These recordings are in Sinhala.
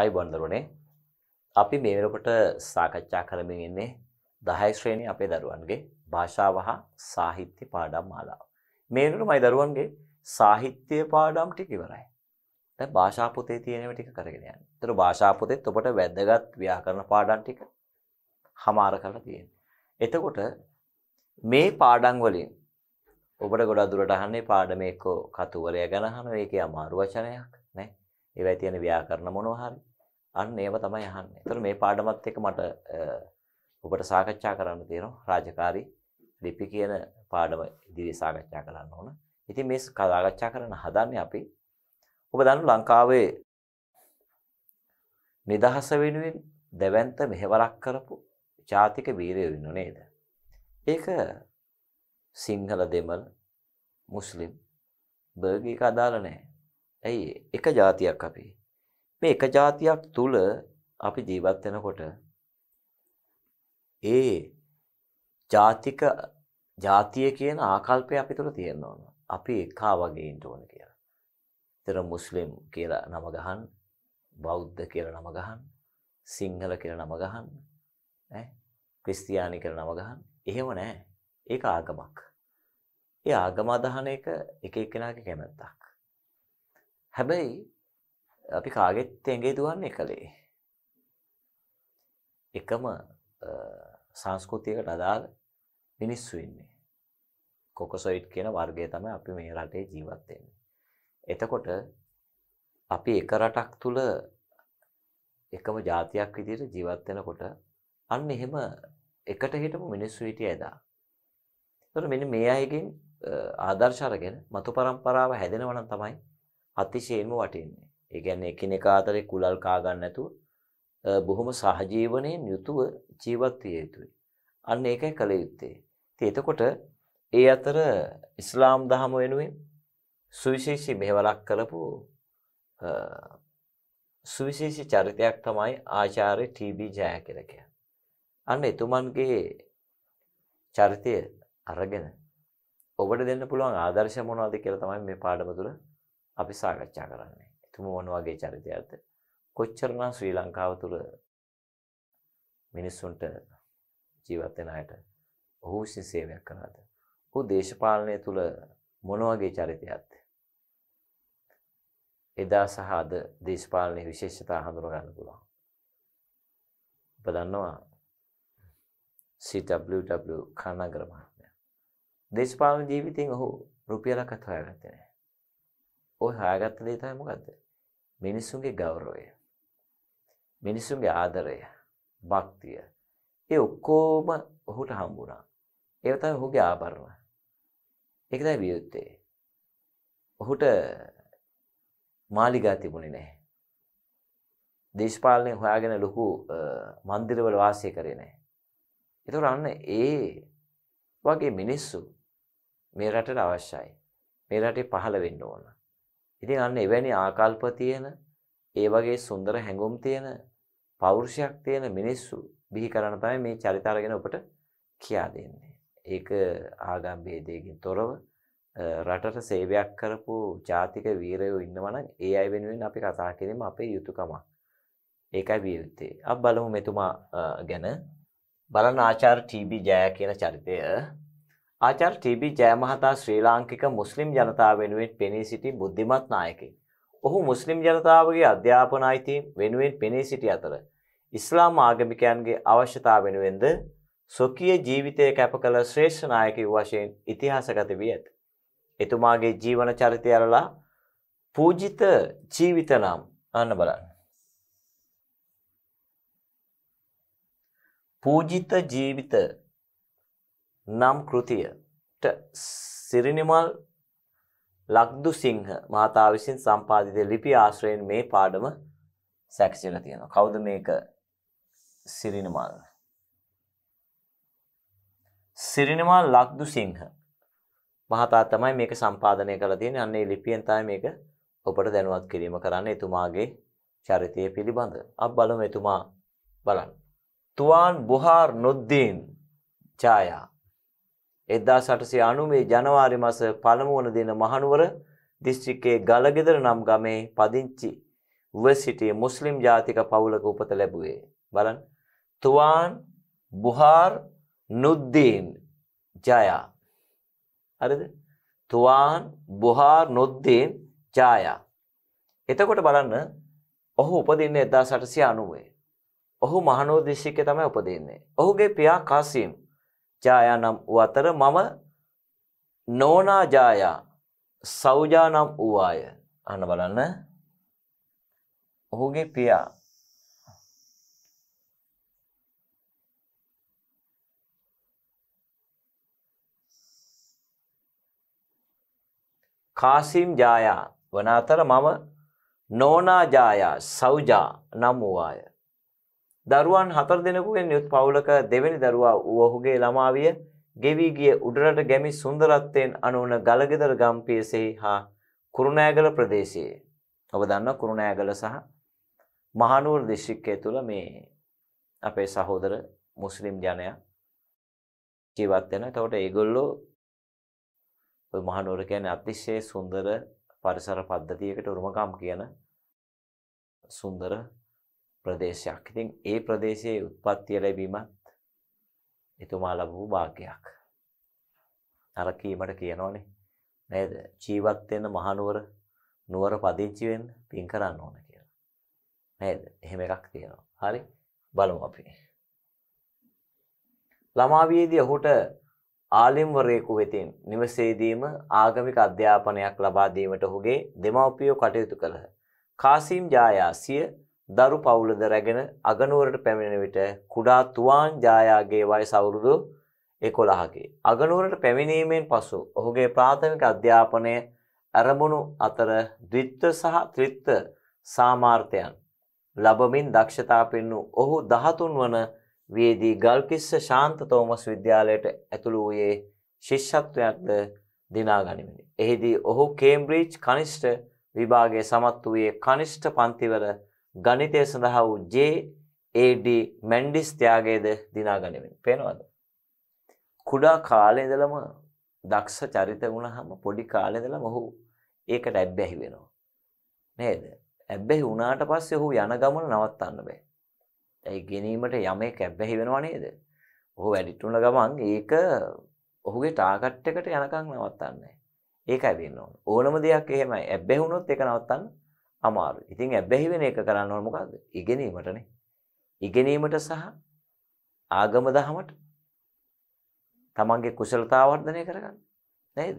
අයිබෝන් දරුවනේ අපි මේ වෙනකොට සාකච්ඡා කරමින් ඉන්නේ 10 ශ්‍රේණිය අපේ දරුවන්ගේ භාෂාව හා සාහිත්‍ය පාඩම් මාලාව. මේ වෙනකොට මයි දරුවන්ගේ සාහිත්‍ය පාඩම් ටික ඉවරයි. දැන් භාෂා පොතේ තියෙන ඒවා ටික කරගෙන යන්න. ඒතර භාෂා පොතෙත් ඔබට වැදගත් ව්‍යාකරණ පාඩම් ටික හමාර කරලා තියෙනවා. එතකොට මේ පාඩම් වලින් ඔබට ගොඩක් දුරට අහන්නේ පාඩමේ කතුවරය ගැන අහන එකේ අමාරු වචනයක්. ඒවයි තියෙන ව්‍යාකරණ මොනවා හරි. අන්න ඒව තමයි අහන්නේ. ඒතර මේ පාඩමත් එක්ක මට ඔබට සාකච්ඡා කරන්න තියෙනවා රාජකාරී ලිපි කියන පාඩම ඉදිරියේ සාකච්ඡා කරන්න ඕන. ඉතින් මේ සාකච්ඡා කරන්න හදන්නේ අපි ඔබ දන්න ලංකාවේ නිදහස වෙනුවෙන් දෙවන්ත මෙහෙවරක් කරපු ජාතික වීරයෝ ඉන්නු නේද? ඒක සිංහල දෙමළ මුස්ලිම් බර්ගේක අදාළ නැහැ. ඇයි එක જાතියක් අපි. මේ එක જાතියක් තුල අපි ජීවත් වෙනකොට ඒ ජාතික ජාතිය කියන ආකල්පය අපි තුල තියෙන්න ඕන. අපි එකා වගේ ඉන්න ඕන කියලා. ඒතර මුස්ලිම් කියලා නම ගහන්න, බෞද්ධ කියලා නම ගහන්න, සිංහල කියලා නම ගහන්න, ඈ ක්‍රිස්තියානි කියලා නම ගහන්න. එහෙම නෑ. ඒක ආගමක්. ඒ ආගම අදහන එක එක එක්කෙනාගේ කැමැත්තක්. හැබැයි අපි කාගෙත් ඇගේ දුවන්නේ කළේ එකම සංස්කෘතියකට අදාළ මිනිස්සු ඉන්නේ කොකසොයිට් කියන වර්ගය තම අපි මේ රටේ ජීවත්වෙන්නේ. එතකොට අපි එක රටක් තුළ එකම ජාතියක් විදියට ජීවත්වෙනකොට අන්න එහෙම එකට හිටපු මිනිස්සු හිටිය එදා. තොර මෙනි මේ අයගෙන් ආදර්ශරගෙන මතු පරම්පරාව හැදෙනවනම් තමයි අතිශයෙන්ම වටින්නේ. ඒ කියන්නේ එකිනෙකා අතරේ කුලල් කා ගන්න නැතුව බොහොම සහජීවණයෙන් යුතුව ජීවත් විය යුතුයි. අන්න ඒකයි කල යුත්තේ. ඉතින් එතකොට ඒ අතර ඉස්ලාම් දහම වෙනුවෙන් සුවිශේෂී මෙහෙවරක් කළපු සුවිශේෂී චරිතයක් තමයි ආචාර්ය ටීබී ජය කියලා කියන්නේ. අන්න එතුමන්ගේ චරිතය අරගෙන ඔබට දෙන්න පුළුවන් ආදර්ශ මොනවද කියලා තමයි මේ පාඩම තුළ අපි සාකච්ඡා කරන්නේ. එතුම මොන වගේ චරිතයක්ද? කොච්චරනම් ශ්‍රී ලංකාව තුළ මිනිස්සුන්ට ජීවත් වෙන අයට ඔහු විසින් සේවයක් කරාද? ඔහු දේශපාලනය තුළ මොන වගේ චරිතයක්ද? එදා සහ අද දේශපාලනයේ විශේෂතා හඳුනා ගන්න පුළුවන්. ඔබ දන්නවා CWW කනගර මහත්මයා. දේශපාලන ජීවිතයෙන් ඔහු රුපියලක් හොයාගත්තේ නැහැ. ඔය හොයාගත්ත දේ තමයි මොකද්ද? මිනිසුන්ගේ ගෞරවය. මිනිසුන්ගේ ආදරය, භක්තිය. ඒ ඔක්කොම ඔහුට හම්බුණා. ඒ තමයි ඔහුගේ ආභරණ. ඒක තමයි වියුත්තේ. ඔහුට මාලිගා තිබුණේ නැහැ. දේශපාලනය හොයාගෙන ලොකු මන්දිරවල වාසය කරේ නැහැ. ඒතොර අන්න ඒ වගේ මිනිස්සු මේ රටට අවශ්‍යයි. මේ රටේ පහළ වෙන්න ඕන. ඉතින් අන්න එවැනි ආකල්ප තියෙන ඒ වගේ සුන්දර හැඟුම් තියෙන පෞරුෂයක් තියෙන මිනිස්සු බිහි කරන තමයි මේ චරිත අරගෙන ඔබට කියා දෙන්නේ. ඒක ආගම් ભેදයකින් තොරව රටට සේවයක් කරපු ජාතික වීරයෝ ඉන්නවා නම් ඒ අය වෙනුවෙන් අපි කතා කිරීම අපේ යුතුයකමක්. ඒකයි විය යුත්තේ. අප බලමු මෙතුමා ගැන බලන ආචාර්ය ටීබී ජය කියන චරිතය ආචර් ටීබී ජයමහතා ශ්‍රී ලාංකික මුස්ලිම් ජනතාව වෙනුවෙන් පෙනී සිටි බුද්ධිමත් නායකි. ඔහු මුස්ලිම් ජනතාවගේ අධ්‍යාපන අයිති වෙනුවෙන් පෙනී සිටි අතර. ඉස්ලාම් ආගමිකයන්ගේ අවශ්‍යතා වෙනුවෙන්ද ස්වකීය ජීවිතය කැප කළ ශ්‍රේෂ්ඨ නායකයු වශයෙන් ඉතිහාසගත වී ඇත. එතුමාගේ ජීවන චරිතය අරලා පූජිත ජීවිත නම් අන්න බලන්න. පූජිත ජීවිත නම් කෘතියට සිරිනිමල් ලක්දුසිංහ මහතා විසින් සම්පාදිත ලිපි ආශ්‍රයෙන් මේ පාඩම සැකසිලා තියෙනවා. කවුද මේක? සිරිනිමල්. සිරිනිමල් ලක්දුසිංහ මහතා තමයි මේක සම්පාදනය කරලා තියෙන්නේ. අන්න ඒ ලිපියෙන් තමයි මේක ඔබට දැනුවත් කිරීම කරන්න එතුමාගේ චරිතය පිළිබඳ. අප බලමු එතුමා බලන්න. තුවාන් බුහාර් නොද්දීන් ඡායා 1890 ජනවාරි මාස පළමු වන දින මහනුවර දිස්ත්‍රික්කයේ ගලගෙදර නම් ගමේ පදිංචි ව සිටියේ මුස්ලිම් ජාතික පවුලක උපත ලැබුවේ. බලන්න. තුවාන් බුහාර් නුද්දීන් ජයා. හරිද? තුවාන් බුහාර් නුද්දීන් ජයා. එතකොට බලන්න ඔහු උපදින්නේ 1890. ඔහු මහනුවර දිස්ත්‍රික්කයේ තමයි උපදින්නේ. ඔහුගේ පියා කාසිම් ජායා නම් වූ අතර මම නෝනා ජායා සෞජා නම් වූ ආය අහන්න බලන්න ඔහුගේ පියා කාසිම් ජායා වන අතර මම නෝනා ජායා සෞජා නම් වූ ආය දරුවන් හතර දෙනෙකුගෙන් යුත් පවුලක දෙවැනි දරුවා වූ ඔහුගේ ළමාවිය ගෙවී ගිය උඩරට ගැමි සුන්දරත්වයෙන් අනුවන ගලගෙදර ගම්පියසෙහි හා කුරුණෑගල ප්‍රදේශයේ. ඔබ දන්න කුරුණෑගල සහ මහනුවර දිශ්‍රික්කය තුළ මේ අපේ සහෝදර මුස්ලිම් ජනය ජීවත් වෙන. එතකොට ඒගොල්ලෝ ওই මහනුවර කියන්නේ අතිශය සුන්දර පරිසර පද්ධතියකට උරුමකම් කියන සුන්දර ප්‍රදේශයක්. ඉතින් ඒ ප්‍රදේශයේ උත්පත්තිය ලැබීමත් එතුමා ලැබූ වාග්යක්. නරකීමට කියනෝනේ නේද? ජීවත් වෙන මහනුවර නුවර පදිංචි වෙන්න පින් කරන්න ඕන කියලා. නේද? එහෙම එකක් තියෙනවා. හරි. බලමු අපි. ළමා වියේදී ඔහුට ආලිම්වරයෙකු වෙතින් නිවසේදීම ආගමික අධ්‍යාපනයක් ලබා දීමට ඔහුගේ දෙමව්පියෝ කටයුතු කළහ. කාසිම් ජායාසිය දරු පවුලද රැගෙන අගනුවරට පැමිණෙන විට කුඩා තුවාන් ජායාගේ වයස අවුරුදු 11කි. අගනුවරට පැමිණීමෙන් පසු ඔහුගේ ප්‍රාථමික අධ්‍යාපනය ආරමුණු අතර ද්විත්ව සහ ත්‍රිත්ව සාමාර්ථයන් ලැබමින් දක්ෂතා පෙන්වූ ඔහු 13 වන වියේදී ගල්කිස්ස ශාන්ත තෝමස් විද්‍යාලයට ඇතුළු වූයේ ශිෂ්‍යත්වයක්ද දිනා ගනිමිනි. එහිදී ඔහු කේම්බ්‍රිජ් කනිෂ්ඨ විභාගයේ සමත් වූයේ කනිෂ්ඨ පන්තිවල ගණිතය සඳහා වූ JAD මැන්ඩිස් ත්‍යාගයද දිනා ගනිමින් පේනවද කුඩා කාලේ ඉඳලම දක්ෂ චරිත වුණාම පොඩි කාලේ ඉඳලම ඔහු ඒකට ඇබ්බැහි වෙනවා නේද ඇබ්බැහි වුණාට පස්සේ ඔහු යන ගමන නවත්තන්න බෑ ඒ ගෙනීමට යමෙක් ඇබ්බැහි වෙනව නේද ඔහු වැඩිටුන ගමන් ඒක ඔහුගේ ටාගට් එකට යනකම් නවත්තන්නේ ඒකයි වෙන්න ඕන ඕනම දෙයක් එහෙමයි ඇබ්බැහි වුණොත් ඒක නවත්තන්න අමාරුයි. ඉතින් ඇබ්බැහි වෙන එක කරන්න ඕන මොකද්ද? ඉගෙනීමටනේ. ඉගෙනීමට සහ ආගම දහමට තමන්ගේ කුසලතා වර්ධනය කරගන්න. නේද?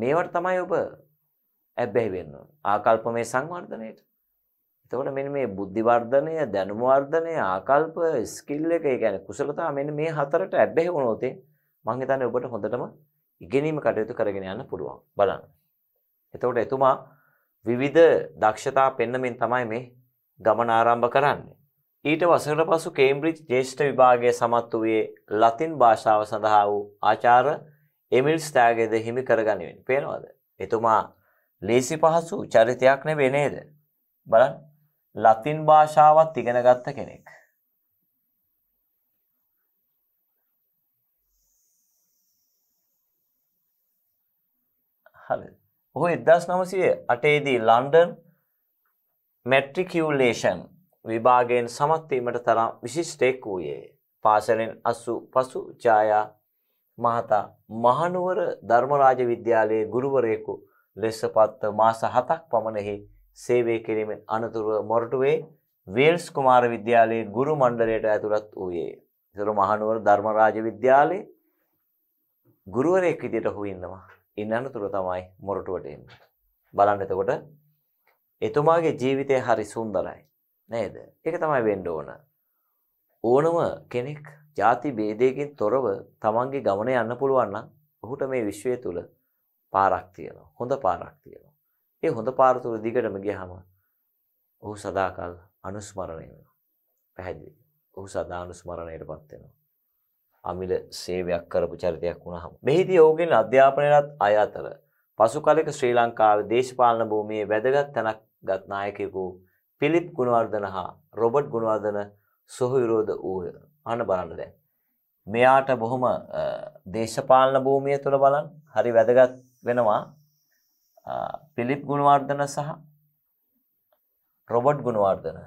මේවට තමයි ඔබ ඇබ්බැහි වෙන්න ඕන. ආකල්පමේ සංවර්ධනයේට. එතකොට මෙන්න මේ බුද්ධි වර්ධනය, දැනුම වර්ධනය, ආකල්ප, ස්කිල් එක, ඒ කියන්නේ කුසලතා මෙන්න මේ හතරට ඇබ්බැහි වුණොත් මං හිතන්නේ ඔබට හොඳටම ඉගෙනීම කටයුතු කරගෙන යන්න පුළුවන්. බලන්න. එතකොට එතුමා විවිධ දක්ෂතා පෙන්නමින් තමයි මේ ගමන ආරම්භ කරන්නේ. ඊට වසර පසු කේම්බ්‍රිජ් ජේෂ්ඨ විභාගය සමත් වූයේ ලතින් භාෂාව සඳහා වූ ආචාර්ය එමිල් ස්ටෑගේද හිමි කරගනිමින්. පේනවද? එතුමා ලේසි පහසු චරිතයක් නෙවෙයි නේද? බලන්න. ලතින් භාෂාවත් ඉගෙන ගත්ත කෙනෙක්. ඔහු එදස් නමසය අටේදී ලන්ඩන් මැට්‍රිකියවලේෂන් විභාගයෙන් සමත්වීමට තරම් විශිෂ්ටෙක් වූයේ. පාසලෙන් අස්සු පසු ජායා මහතා මහනුවර ධර්මරාජ විද්‍යාලයේ ගුරුවරයෙකු ලෙස පත්ව මාස හතක් පමණෙහි සේවය කිරීමෙන් අනතුරුව මොරටුවේ වේල්ස් කුමාර විද්‍යාලයේ ගුරු මණ්ඩලයට ඇතුළත් වූයේ. ඉතුරු මහනුවර ධර්මරාජ විද්‍යාලයේ ගුරුවරයෙක් විදියට ඔහු ඉන්නවා. ඉන් අනතුර තමයි මොරටුවට එන්න. බලන්න එතකොට එතුමාගේ ජීවිතය හරි සුන්දරයි. නේද? ඒක තමයි වෙන්න ඕන. ඕනම කෙනෙක් ಜಾති ભેදයකින් තොරව තමන්ගේ ගමන යන්න පුළුවන් නම් ඔහුට මේ විශ්වය තුල පාරක් තියෙනවා. හොඳ පාරක් තියෙනවා. ඒ හොඳ පාර තුල දිගටම ගියහම ඔහු සදාකල් අනුස්මරණය වෙනවා. පැහැදිලි. ඔහු සදා අනුස්මරණයටපත් වෙනවා. අමිල සේවයක් කරපු චරිතයක් වුණහම. මෙහිදී ඔහුගෙන් අධ්‍යාපනයටත් අය අතර පසු කලෙක ශ්‍රී ලංකාවේ දේශපාලන භූමියේ වැදගත් තැනක් ගත් නායකයෙකු පිලිප් ගුණවර්ධන හා රොබට් ගුණවර්ධන සොහවිරෝධ වූය. අහන්න බලන්න දැන්. මෙයාට බොහොම දේශපාලන භූමිය තුළ බලන් හරි වැදගත් වෙනවා පිලිප් ගුණවර්ධන සහ රොබට් ගුණවර්ධන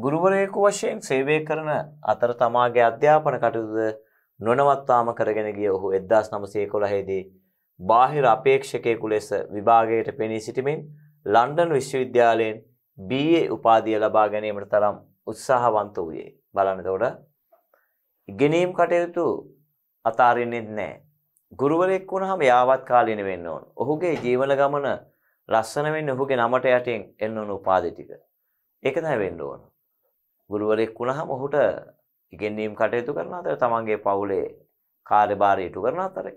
ගුරුවරයෙකු වශයෙන් සේවය කරන අතර තමාගේ අධ්‍යාපන කටයුතුද නොනවත්තාම කරගෙන ගිය ඔහු එදදාස් නමසේ කොළහේදී බාහිර අපේක්ෂකයකු ලෙස විභාගයට පෙනී සිටිමින් ලන්ඩන් විශ්වවිද්‍යාලයෙන් බයේ උපාදිය ලබා ගැනීමට තරම් උත්සාහවන්ත වූයේ බලන්නතෝට ඉගෙනීම් කටයුතු අතාරෙන්නෙත් නෑ ගුරුවරෙක් වුණහම යාවත් කාලින වෙන්න ඕන ඔහුගේ ජීවන ගමන ලස්සන වෙන්න ඔහුගේ නමට යටින් එන්න ඕන උපාදිතික ඒක තමයි වෙන්න ඕන ගුරුවරයෙක් වුණහම ඔහුට ඉගෙනීම් කටයුතු කරන අතර තමන්ගේ පවුලේ කාර්යභාරය ඉටු කරන අතරේ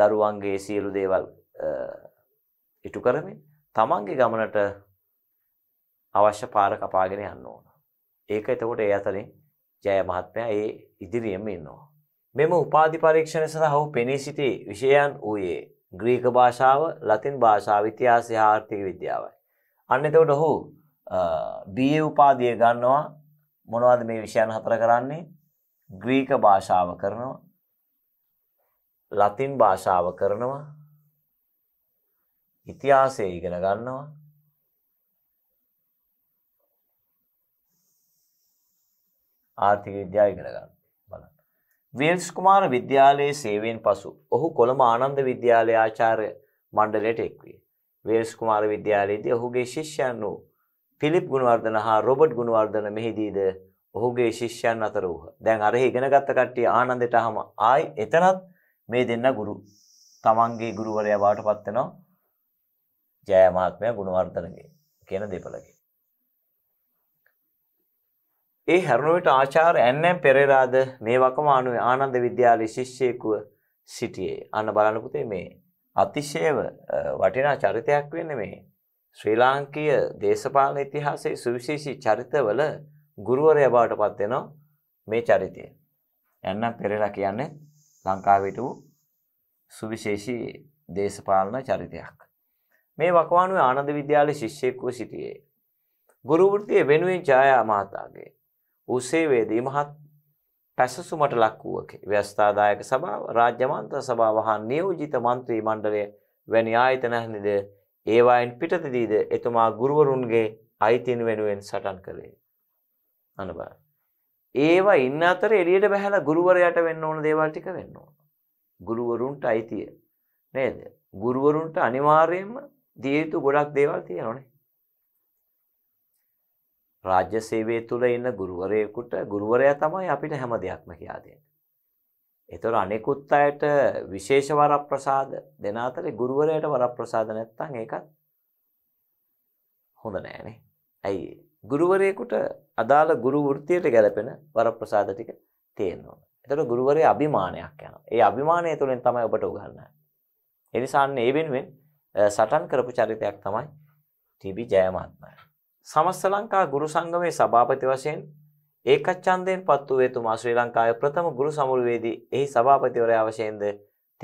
දරුවන්ගේ සියලු දේවල් ඉටු කරමින් තමන්ගේ ගමනට අවශ්‍ය පාර කපාගෙන යන්න ඕන. ඒක එතකොට ඒ අතරින් ජය මහත්මයා ඒ ඉදිරියෙම ඉන්නවා. මෙම උපාධි පරීක්ෂණ සඳහා ඔහු පෙනී සිටි විෂයයන් වූයේ ග්‍රීක භාෂාව, ලතින් භාෂාව, ඉතිහාසය ආර්ථික විද්‍යාවයි. අන්න එතකොට ඔහු BA උපාධිය ගන්නවා මොනවද මේ විෂයන් හතර කරන්නේ? ග්‍රීක භාෂාව කරනවා. ලතින් භාෂාව කරනවා. ඉතිහාසය ඉගෙන ගන්නවා. ආර්ථික විද්‍යාව ඉගෙන ගන්න. බලන්න. වීල්ස් කුමාර විද්‍යාලයේ සේවයෙන් පසු ඔහු කොළඹ ආනන්ද විද්‍යාලයේ ආචාර්ය මණ්ඩලයට එක්විය. වීල්ස් කුමාර විද්‍යාලයේදී ඔහුගේ ශිෂ්‍යයන් වූ ෆිලිප් ගුණවර්ධන හා රොබට් ගුණවර්ධන මෙහිදීද ඔහුගේ ශිෂ්‍යයන් අතර වූහ. දැන් අර ඉගෙනගත්ත කට්ටිය ආනන්දට අහම ආයි එතනත් මේ දෙන්න ගුරු තමන්ගේ ගුරුවරයා බවට පත් වෙනවා. ජය මහත්මයා ගුණවර්ධනගේ කියන දෙපළගේ. ඒ හැරුණ විට ආචාර්ය එන්.එම්. පෙරේරාද මේ වකමානුවේ ආනන්ද විද්‍යාලයේ ශිෂ්‍යයෙකුව සිටියේ. අන්න බලන්න පුතේ මේ අතිශයව වටිනා චරිතයක් වෙන්නේ මේ ශ්‍රී ලාංකීය දේශපාලන ඉතිහාසයේ සුවිශේෂී චරිතවල ගුරුවරයා බවට පත් වෙනවා මේ චරිතය. යන්නම් පෙරේරා කියන්නේ ලංකාවට වූ සුවිශේෂී දේශපාලන චරිතයක්. මේ වකවානුවේ ආනන්ද විද්‍යාලයේ ශිෂ්‍යෙක් වූ සිටියේ. ගුරු වෘත්තිය වෙනුවෙන් ඡායා මහතාගේ උසේවේදී මහත් පැසසුමට ලක් වූවකි. ව්‍යස්ථාදායක සභාව, රාජ්‍ය මන්ත්‍ර සභාව හා නියෝජිත මන්ත්‍රී මණ්ඩලය වැනි ආයතන නිද ඒවායින් පිටතදීද එතුමා ගුරුවරුන්ගේ අයිතින් වෙනුවෙන් සටන් කළේ. අනබ. ඒවා ඉන්න අතර එළියට බැහැලා ගුරුවරයාට වෙන්න ඕන දේවල් ටික වෙන්න ඕන. ගුරුවරුන්ට අයිතිය. නේද? ගුරුවරුන්ට අනිවාර්යයෙන්ම දිය යුතු ගොඩක් දේවල් තියෙනවනේ. රාජ්‍ය සේවය තුළ ඉන්න ගුරුවරයෙකුට ගුරුවරයා තමයි අපිට හැම දෙයක්ම කියා දෙන්නේ. එතකොට අනෙකුත් අයට විශේෂ වරප්‍රසාද දෙන අතරේ ගුරුවරයාට වරප්‍රසාද නැත්නම් ඒකත් හොඳ නෑනේ. ඇයි ගුරුවරයෙකුට අදාළ ගුරු වෘත්තියට ගැලපෙන වරප්‍රසාද ටික තියෙන්න ඕන. එතකොට ගුරුවරයා අභිමානයක් යනවා. ඒ අභිමානය තුළින් තමයි ඔබට උගන්වන්නේ. ඒ නිසා අන්න ඒ වෙනුවෙන් සටන් කරපු චරිතයක් තමයි ටීබී ජයමාත්මය. සමස්ත ලංකා ගුරු සංගමේ සභාපති වශයෙන් ඒකච්ඡන්දයෙන් පත් වූ එතුමා ශ්‍රී ලංකාවේ ප්‍රථම ගුරු සමුළුවේදී එහි සභාපතිවරයා වශයෙන්ද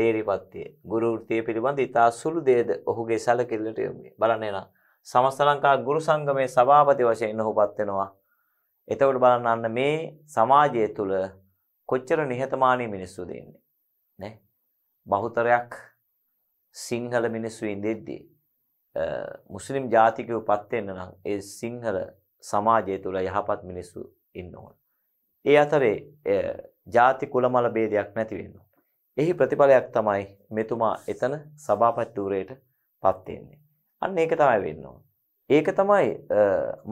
තේරිපත්තිය. ගුරු වෘත්තිය පිළිබඳ ඉතා සුළු දෙයද ඔහුගේ සැලකිල්ලට යොමුවේ. බලන්න එනවා. සමස්ත ලංකා ගුරු සංගමේ සභාපති වශයෙන් ඔහුපත් වෙනවා. එතකොට බලන්න අන්න මේ සමාජය තුළ කොච්චර නිහතමානී මිනිස්සු දෙන්නේ. නේ? බහුතරයක් සිංහල මිනිස්සු ඉඳෙද්දී මුස්ලිම් ජාතිකයෝ පත් වෙන්න නම් ඒ සිංහල සමාජය තුළ යහපත් මිනිස්සු ඉන්න ඕන. ඒ අතරේ ಜಾති කුලමල ભેදයක් නැති වෙන්න ඕන. එහි ප්‍රතිඵලයක් තමයි මෙතුමා එතන සභාපතිවරයට පත් වෙන්නේ. අන්න ඒක තමයි වෙන්න ඕන. ඒක තමයි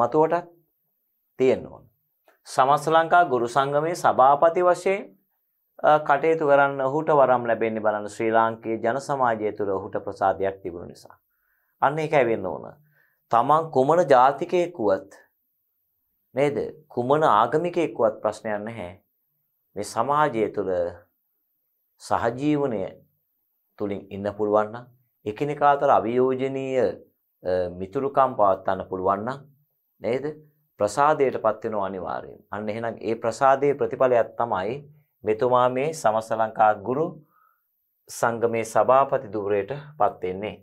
මතුවටත් තියෙන්න ඕන. සමස්ත ලංකා ගුරු සංගමේ සභාපති වශයෙන් කටයුතු කරන්න ඔහුට වරම් ලැබෙන්නේ බලන්න ශ්‍රී ලාංකේය ජන සමාජය තුළ ඔහුට ප්‍රසාදයක් තිබුණු නිසා. අන්න ඒකයි වෙන්න ඕන. තමන් කුමන ජාතිකයෙක් වුවත් නේද? කුමන ආගමිකයෙක්වත් ප්‍රශ්නයක් නැහැ. මේ සමාජය තුළ සහජීවනය තුලින් ඉන්න පුළුවන් නම් එකිනෙකා අතර අවියෝජනීය මිතුරුකම් පවත්වන්න පුළුවන් නම් නේද? ප්‍රසාදයටපත් වෙනව අනිවාර්යයෙන්. අන්න එහෙනම් ඒ ප්‍රසාදයේ ප්‍රතිඵලයක් තමයි මෙතුමා මේ සමස්ත ලංකා ගුරු සංගමේ සභාපති ධුරයටපත් වෙන්නේ.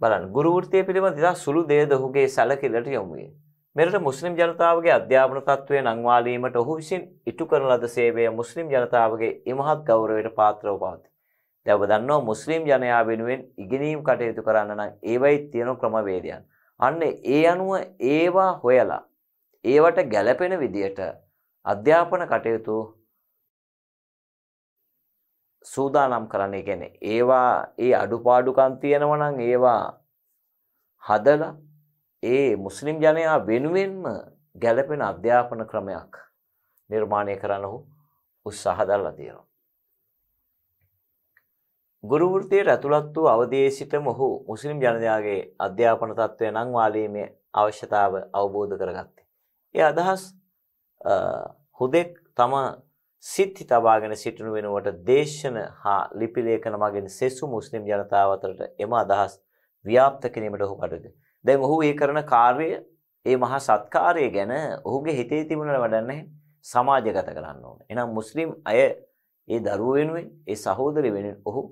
බලන්න ගුරු වෘත්තිය පිළිබඳ ඉතා සුළු දෙයද ඔහුගේ සැලකිල්ලට යොමු වේ. මෙරට මුස්ලිම් ජනතාවගේ අධ්‍යාපන තත්ත්වය නංවාලීමට ඔහු විසින් ඉටු කරන ලද සේවය මුස්ලිම් ජනතාවගේ ඉමහත් ගෞරවයට පාත්‍රව පවතී. දැන් ඔබ දන්නවා මුස්ලිම් ජනයා වෙනුවෙන් ඉගෙනීම් කටයුතු කරන්න නම් ඒවයි තියෙන ක්‍රමවේදයන්. අන්න ඒ අනුව ඒවා හොයලා ඒවට ගැළපෙන විදියට අධ්‍යාපන කටයුතු සූදානම් කරන්න කියන්නේ ඒවා ඒ අඩුපාඩුකම් තියෙනවා නම් ඒවා හදලා ඒ මුස්ලිම් ජනයා වෙනුවෙන්ම ගැලපෙන අධ්‍යාපන ක්‍රමයක් නිර්මාණය කරන්න ඔහු උත්සාහ දරලා තියෙනවා. ගුරු වෘත්තියට ඇතුළත් වූ අවදී සිටම ඔහු මුස්ලිම් ජනයාගේ අධ්‍යාපන තත්ත්වය නම් වාලීමේ අවශ්‍යතාව අවබෝධ කරගත්තේ. ඒ අදහස් හුදෙක් තම සිත්ති තබාගෙන සිටිනු වෙනුවට දේශන හා ලිපි ලේඛන මගින් සෙසු මුස්ලිම් ජනතාව අතරට එම අදහස් ව්‍යාප්ත කිරීමට ඔහු කටයුතු දැන් ඔහු ඒ කරන කාර්යය ඒ මහා සත්කාරය ගැන ඔහුගේ හිතේ තිබුණට වැඩක් නැහැ. සමාජගත කරන්න ඕනේ. එහෙනම් මුස්ලිම් අය ඒ දරුවෝ වෙනුවෙන්, ඒ සහෝදරය වෙනුවෙන් ඔහු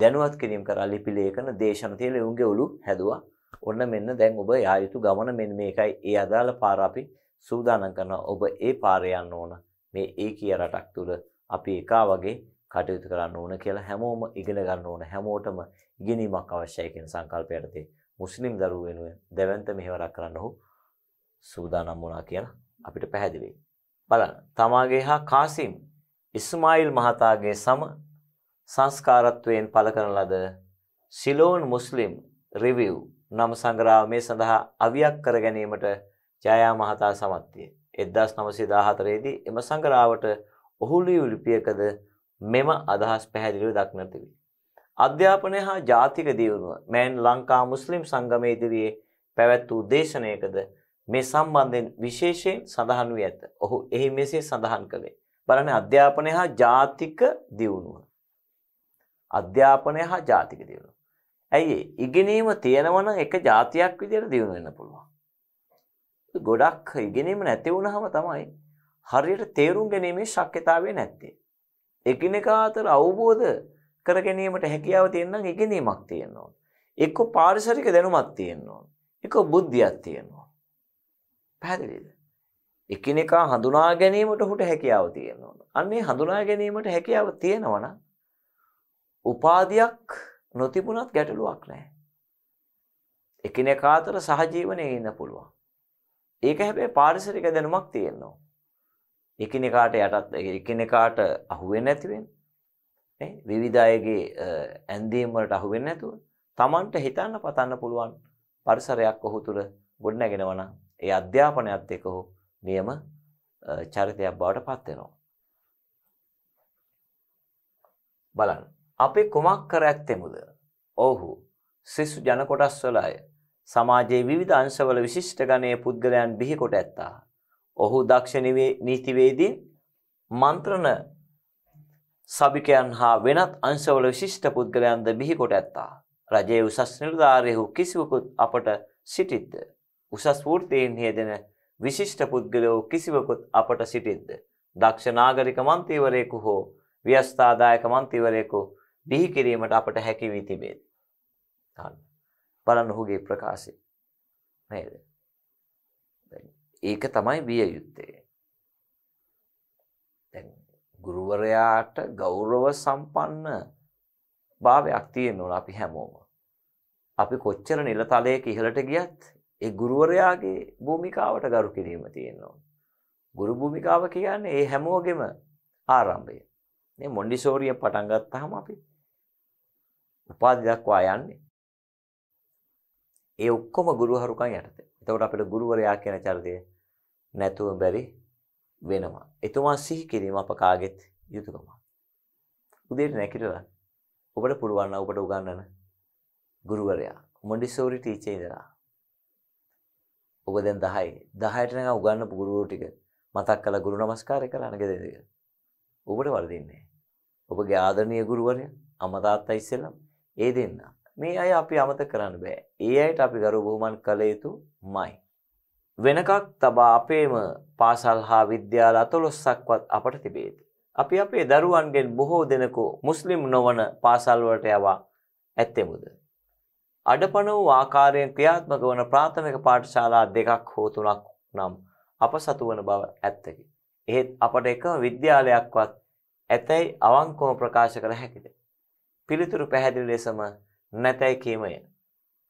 දැනුවත් කිරීම කරලා ලිපි ලේඛන දේශන තියලා එවුන්ගේ ඔලු හැදුවා. ඔන්න මෙන්න දැන් ඔබ යා යුතු ගමන මෙන්න මේකයි. ඒ අදාළ පාර අපි සූදානම් කරනවා. ඔබ ඒ පාර යන්න ඕන. මේ ඒකීය රටක් තුල අපි එකා වගේ කටයුතු කරන්න ඕන කියලා හැමෝම ඉගෙන ගන්න ඕන. හැමෝටම ඉගෙනීමක් අවශ්‍යයි කියන සංකල්පයටදී මුස්ලිම් දරුවෝ වෙනුවෙන් දැවැන්ත මෙහෙවරක් කරන්න ඔහු සූදානම් වුණා කියලා අපිට පැහැදිලි බලන්න. තමාගේ හා කාසිම් ඉස්මායිල් මහතාගේ සම සංස්කාරත්වයෙන් පළ කරන ලද සිලෝන් මුස්ලිම් රිවිව් නම් සංග්‍රාව මේ සඳහා අවියක් කර ගැනීමට ජයා මහතා සමත් විය. 1914 දී එම සංග්‍රාවට ඔහුලියු ලිපියකද මෙම අදහස් පැහැදිලිව දක්නට තිබේ. අධ්‍යාපනය හා ජාතික දියුණුව මෙන් ලංකා මුස්ලිම් සංගමය ඉදිරියේ පැවැත් වූ දේශනයකද මේ සම්බන්ධයෙන් විශේෂයෙන් සඳහන් වී ඇත. ඔහු එහි මෙසේ සඳහන් කළේ. බලන්න අධ්‍යාපනය හා ජාතික දියුණුව. අධ්‍යාපනය හා ජාතික දියුණුව. ඇයි ඉගෙනීම තියෙනවනම් එක ජාතියක් විදිහට දියුණු වෙන්න පුළුවන්. ගොඩක් ඉගෙනීම නැති වුණාම තමයි හරියට තේරුම් ගැනීමේ ශක්්‍යතාවය නැත්තේ. එකිනෙකා අතර අවබෝධ කර ගැනීමට හැකියාව තියෙන නම් ඉගෙනීමක් තියෙන්න ඕන. එක්ක පාරිසරික දැනුමක් තියෙන්න ඕන. එක්ක බුද්ධියක් තියෙන්න ඕන. පැහැදිලිද? එකිනෙකා හඳුනා ගැනීමට උහුට හැකියාව තියෙන්න ඕන. අන්නේ හඳුනා ගැනීමට හැකියාව තියෙනවා නම් උපාධියක් නොතිබුණත් ගැටලුවක් නැහැ. එකිනෙකා අතර සහජීවනයේ ඉන්න පුළුවන්. ඒක හැබැයි පාරිසරික දැනුමක් තියෙන්න ඕන. එකිනෙකාට යටත් එකිනෙකාට අහුවෙන්නේ නැති වෙන්න විවිධයගේ ඇන්දීම්වලට අහුවෙන්න ඇතුව තමන්ට හිතන්න පතන්න පුළුවන් පරිසරයක් ඔහු තුළ ගොඩනැගෙනවන ඒ අධ්‍යාපනයත් එක ඔහු නියම චරිතයක් බවට පත්වෙනවා. බලන් අපි කුමක් කර ඇත්තෙමුද ඔහු සිසු ජනකොටස් වල අය සමාජයේ විවිධ අංශවල විශිෂ්ට ගණයේ පුද්ගලයන් බිහිකොට ඇත්තා. ඔහු දක්ෂ නීතිවේදීන් මන්ත්‍රණ සභිකයන් හා වෙනත් අංශවල විශිෂ්ට පුද්ගලයන්ද බිහිකොට ඇත්තා. රජයේ උසස් නිලධාරිහු කිසිවකුත් අපට සිටිද්ද. උසස් වෘත්තීන් යෙදෙන විශිෂ්ට පුද්ගලයෝ කිසිවකුත් අපට සිටිද්ද. දක්ෂ නාගරික මන්ත්‍රීවරයෙකු හෝ ව්‍යස්ථාදායක මන්ත්‍රීවරයෙකු බිහි කිරීමට අපට හැකි වී තිබේ. බලන්න ඔහුගේ ප්‍රකාශය. නේද? ඒක තමයි බිය යුත්තේ. ගුරුවරයාට ගෞරව සම්පන්න භාවයක් තියෙන්න ඕන අපි හැමෝම. අපි කොච්චර නිලතලයක ඉහළට ගියත් ඒ ගුරුවරයාගේ භූමිකාවට ගරු කිරීම තියෙන්න ඕන. ගුරු භූමිකාව කියන්නේ ඒ හැමෝගෙම ආරම්භය. මේ මොන්ඩිසෝරිය පටන් ගත්තාම අපි උපාධි දක්වා යන්නේ. ඒ ඔක්කොම ගුරුහරුකම් යටතේ. එතකොට අපිට ගුරුවරයා කියන චරිතය නැතුව බැරි වෙනවා. එතුමා සිහි කිරීම අප කාගෙත් යුතුයකම. උදේට නැගිටලා ඔබට පුළුවන් නම් ඔබට උගන්වන ගුරුවරයා මොන්ඩිසෝරි ටීචර් ඉඳලා ඔබ දැන් 10යි 10ට නම් උගන්වපු ගුරුවරු ටික මතක් කරලා ගුරු නමස්කාරය කරන්න ගෙදෙද ඔබට වරදින්නේ ඔබගේ ආදරණීය ගුරුවරයා අම්මා තාත්තා ඉස්සෙල්ලා ඒ දෙන්න මේ අය අපි අමතක කරන්න බෑ ඒ අයට අපි ගරු බුහුමන් කළ යුතුමයි වෙනකක් තබා අපේම පාසල් හා විද්‍යාල අතොළොස්සක්වත් අපට තිබේද. අපි අපේ දරුවන්ගෙන් බොහෝ දෙනකු මුස්ලිම් නොවන පාසල්වලට යවා ඇත්තෙමුද. අඩපන වූ ආකාරයෙන් ක්‍රියාත්මක වන ප්‍රාථමික පාඨශාලා දෙකක් හෝ තුනක් නම් අප සතුවන බව ඇත්තකි. එහෙත් අපට එකම විද්‍යාලයක්වත් ඇතැයි අවංකෝම ප්‍රකාශ කළ හැකිද. පිළිතුරු පැහැදිලි ලෙසම නැතැයි කීමය.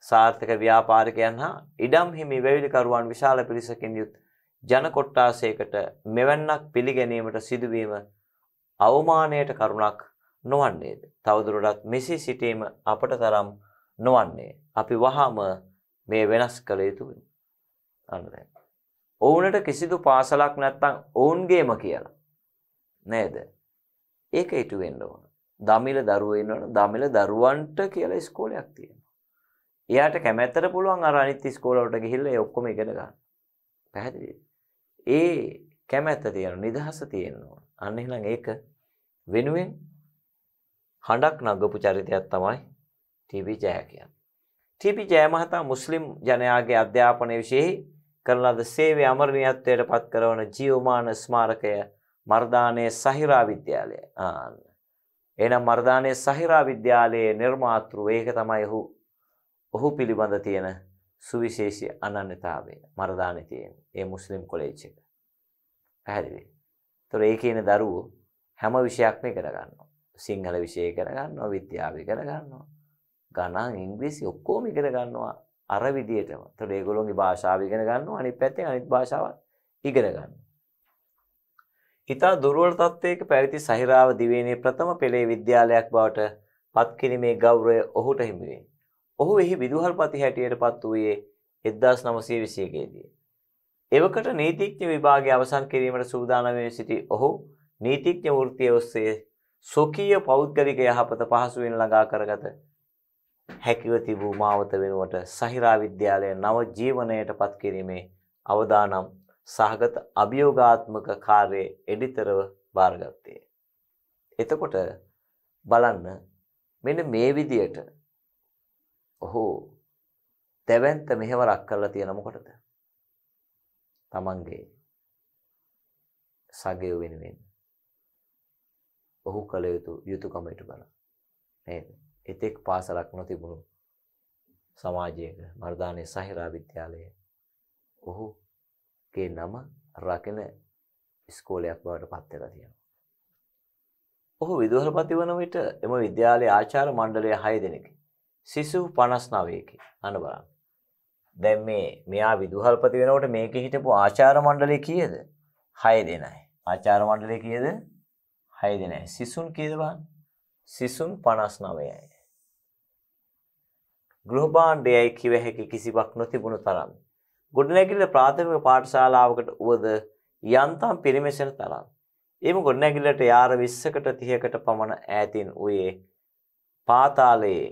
සාර්ථක ව්‍යාපාරිකයන් හා ඉඩම් හිමි වැවිලිකරුවන් විශාල පිරිසකින් යුත් ජන කොට්ටාසයකට මෙවැන්නක් පිළිගැනීමට සිදුවීම අවමානයට කරුණක් නොවන්නේද. තවදුරටත් මෙසේ සිටීම අපට තරම් නොවන්නේ. අපි වහාම මේ වෙනස් කළ යුතුයි. අන්නද. ඔවුනට කිසිදු පාසලක් නැත්තං ඔවුන්ගේම කියලා. නේද. ඒක ඉටුවෙන්න ඕන. දමිල දරුවෙන්වන දමිල දරුවන්ට කියලා ස්කෝලයක් තියෙන. එයාට කැමැත්තට පුළුවන් අර අනිත් ඉස්කෝලවලට ගිහිල්ලා ඒ ඔක්කොම ඉගෙන ගන්න. පැහැදිලිද? ඒ කැමැත්ත තියෙන නිදහස තියෙන්න ඕන. අන්න එහෙනම් ඒක වෙනුවෙන් හඬක් නගපු චරිතයක් තමයි ටීබී ජය කියන්නේ. ටීබී ජය මහතා මුස්ලිම් ජනයාගේ අධ්‍යාපනය વિશેයි කරන ලද සේවයේ අමරණීයත්වයට පත් කරන ජීවමාන ස්මාරකය මර්දානයේ සහිරා විද්‍යාලය. ආන්න. එහෙනම් මර්දානයේ සහිරා විද්‍යාලයේ නිර්මාතෘ ඒක තමයි ඔහු ඔහු පිළිබඳ තියෙන සුවිශේෂී අනන්‍යතාවය මරදානේ තියෙන ඒ මුස්ලිම් කොලේජ් එක. පැහැදිලි. ඒතොර ඒ කියන දරුවෝ හැම විෂයක්ම ඉගෙන ගන්නවා. සිංහල විෂය ඉගෙන ගන්නවා, විද්‍යාව ඉගෙන ගන්නවා, ගණන්, ඉංග්‍රීසි ඔක්කොම ඉගෙන ගන්නවා අර විදියටම. ඒතොර ඒගොල්ලෝගේ භාෂාව ඉගෙන ගන්නවා, අනිත් පැත්තෙන් අනිත් භාෂාවත් ඉගෙන ගන්නවා. ඉතා දුර්වල තත්ත්වයක පැවිති සහිරාව දිවේනේ ප්‍රථම පෙළේ විද්‍යාලයක් බවට පත්කිරීමේ ගෞරවය ඔහුට හිමිවෙයි. ඔහු එහි විදුහල්පති හැටියට පත් වූයේ 1921 දී. එවකට නීතිඥ විභාගය අවසන් කිරීමට සූදානම් වී සිටි ඔහු නීතිඥ වෘත්තිය ඔස්සේ සොකීය පෞද්ගලික යහපත පහසුවෙන් ළඟා කරගත හැකිව තිබූ මාවත වෙනුවට සහිරා විද්‍යාලය නව ජීවනයට පත් කිරීමේ අවදානම් සහගත අභියෝගාත්මක කාර්යයේ එඩිතරව බාරගත්තේ. එතකොට බලන්න මෙන්න මේ විදියට ඔහු දැවැන්ත මෙහෙවරක් කරලා තියෙන මොකටද? තමන්ගේ සගය වෙනුවෙන් ඔහු කළ යුතු යුතුයකම ඊට බලන නේද? එතෙක් පාසලක් නොතිබුණු සමාජයක මර්ධානයේ සහිරා විද්‍යාලයේ ඔහුගේ නම රකින ඉස්කෝලයක් බවට පත් වෙලා තියෙනවා. ඔහු විදුහල්පති වන විට එම විද්‍යාලයේ ආචාර්ය මණ්ඩලයේ 6 දෙනෙක් සිසු 59කි අන්න බලන්න. දැන් මේ මෙයා විදුහල්පති වෙනකොට මේකේ හිටපු ආචාර මණ්ඩලය කීයද? 6 දෙනයි. ආචාර මණ්ඩලය කීයද? 6 දෙනයි. සිසුන් කීයද බලන්න. සිසුන් 59යි. ගෘහභාණ්ඩයයි කිව හැකි කිසිවක් නොතිබුණු තරම්. ගොඩනැගිල්ල ප්‍රාථමික පාඨශාලාවකට උවද යන්තම් පිරිමෙසෙන තරම්. එම ගොඩනැගිල්ලට යාර 20කට 30කට පමණ ඈතින් උයේ පාතාලයේ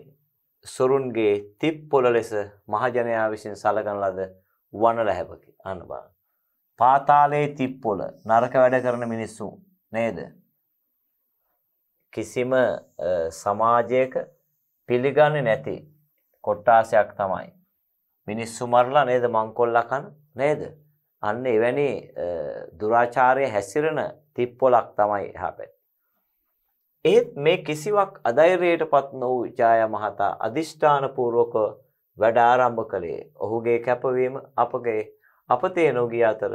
සොරුන්ගේ තිප්පොළ ලෙස මහජනයා විසින් සලකන ලද වනල හැපකි අන්න බා. පාතාලයේ තිප්පොල නරක වැඩ කරන මිනිස්සු නේද. කිසිම සමාජයක පිළිගන්න නැති කොට්ටාසයක් තමයි. මිනිස්සු මරලා නේද මංකොල්ලකන් නේද. අන්න එවැනි දුරාචාරය හැසිරෙන තිප්පොලක් තමයි හැපැත්. ඒත් මේ කිසිවක් අධෛර්යයටපත් නො වූ ජාය මහතා අදිෂ්ඨානපූර්වක වැඩ ආරම්භ කළේ. ඔහුගේ කැපවීම අපගේ අපතේ නොගිය අතර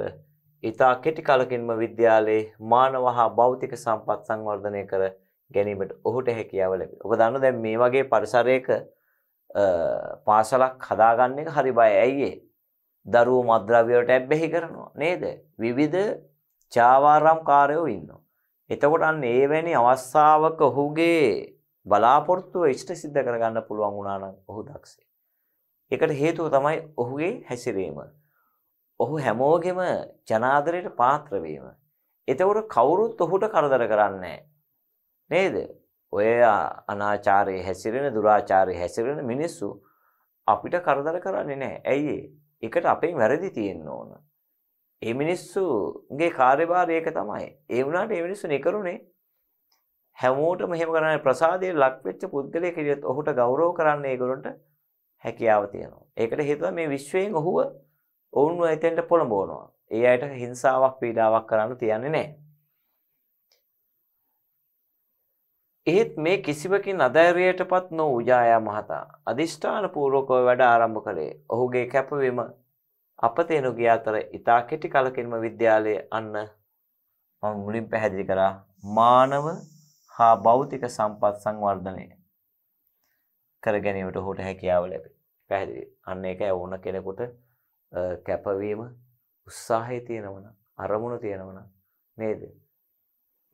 ඊතා කෙටි කලකින්ම විද්‍යාලයේ මානව හා භෞතික සම්පත් සංවර්ධනය කර ගැනීමට ඔහුට හැකියාව ලැබේ. ඔබ දන්න දැන් මේ වගේ පරිසරයක පාසලක් හදාගන්න එක හරි බය ඇයි දරුවෝ මද්‍රව්‍ය වලට ඇබ්බැහි කරනවා නේද? විවිධ චාවාරම් කාර්යෝ ඉන්නවා. එතකොට අන්න ඒවැනි අවස්ථාවක ඔහුගේ බලාපොරොත්තුව ඉෂ්ට සිද්ධ කරගන්න පුළුවන් වුණා නම් ඔහු දක්ෂයි. ඒකට හේතුව තමයි ඔහුගේ හැසිරීම. ඔහු හැමෝගෙම ජනාදරයට පාත්‍ර වීම. එතකොට කවුරුත් ඔහුට කරදර කරන්නේ නේද? ඔය අනාචාරයේ හැසිරෙන, දුරාචාරයේ හැසිරෙන මිනිස්සු අපිට කරදර කරන්නේ නැහැ. ඇයි ඒකට අපෙන් වැරදි තියෙන්න ඕන. ඒ මිනිස්සුගේ කාර්යභාරය ඒක තමයි. ඒ වුණාට ඒ මිනිස්සු නිකරුනේ හැමෝටම එහෙම කරන්නේ ප්‍රසාදයේ ලක් වෙච්ච පුද්ගලයෙක් හිරියත් ඔහුට ගෞරව කරන්න ඒගොල්ලන්ට හැකියාව තියෙනවා. ඒකට හේතුව මේ විශ්වයෙන් ඔහුව ඔවුන්ව එතෙන්ට පොළඹවනවා. ඒ අයට හිංසාවක් පීඩාවක් කරන්න තියන්නේ නැහැ. එහෙත් මේ කිසිවකින් අධෛර්යයටපත් නො වූ ජායා මහතා අදිෂ්ඨාන පූර්වකව වැඩ ආරම්භ කළේ. ඔහුගේ කැපවීම අපතේ නොගිය අතර ඉතා කෙටි කලකින්ම විද්‍යාලයේ අන්න මම මුලින් පැහැදිලි කරා මානව හා භෞතික සම්පත් සංවර්ධනය කර ගැනීමට ඔහුට හැකියාව ලැබේ. පැහැදිලි. අන්න ඒක ඕන කෙනෙකුට කැපවීම උත්සාහය තියෙනවනම් අරමුණ තියෙනවනම් නේද?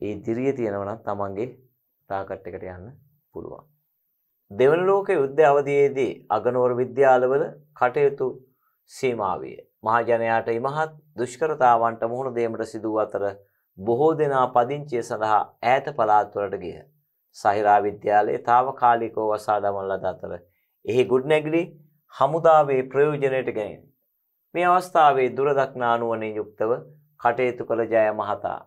ඒ ධිරිය තියෙනවනම් තමන්ගේ ටාගට් එකට යන්න පුළුවන්. දෙවන ලෝක යුද්ධ අවධියේදී අගනුවර විද්‍යාලවල කටයුතු සීමා විය. මහජනයාට ඉමහත් දුෂ්කරතාවන්ට මුහුණ දීමට සිදු වූ අතර බොහෝ දෙනා පදිංචිය සඳහා ඈත පළාත්වලට ගියහ. සහිරා විද්‍යාලයේ తాවකාලිකව වසා දමන ලද අතර එහි ගුඩනැගිලි හමුදාවේ ප්‍රයෝජනයට ගැනීම. මේ අවස්ථාවේ දුරදක්නා නුවණින් යුක්තව කටයුතු කළ ජය මහතා.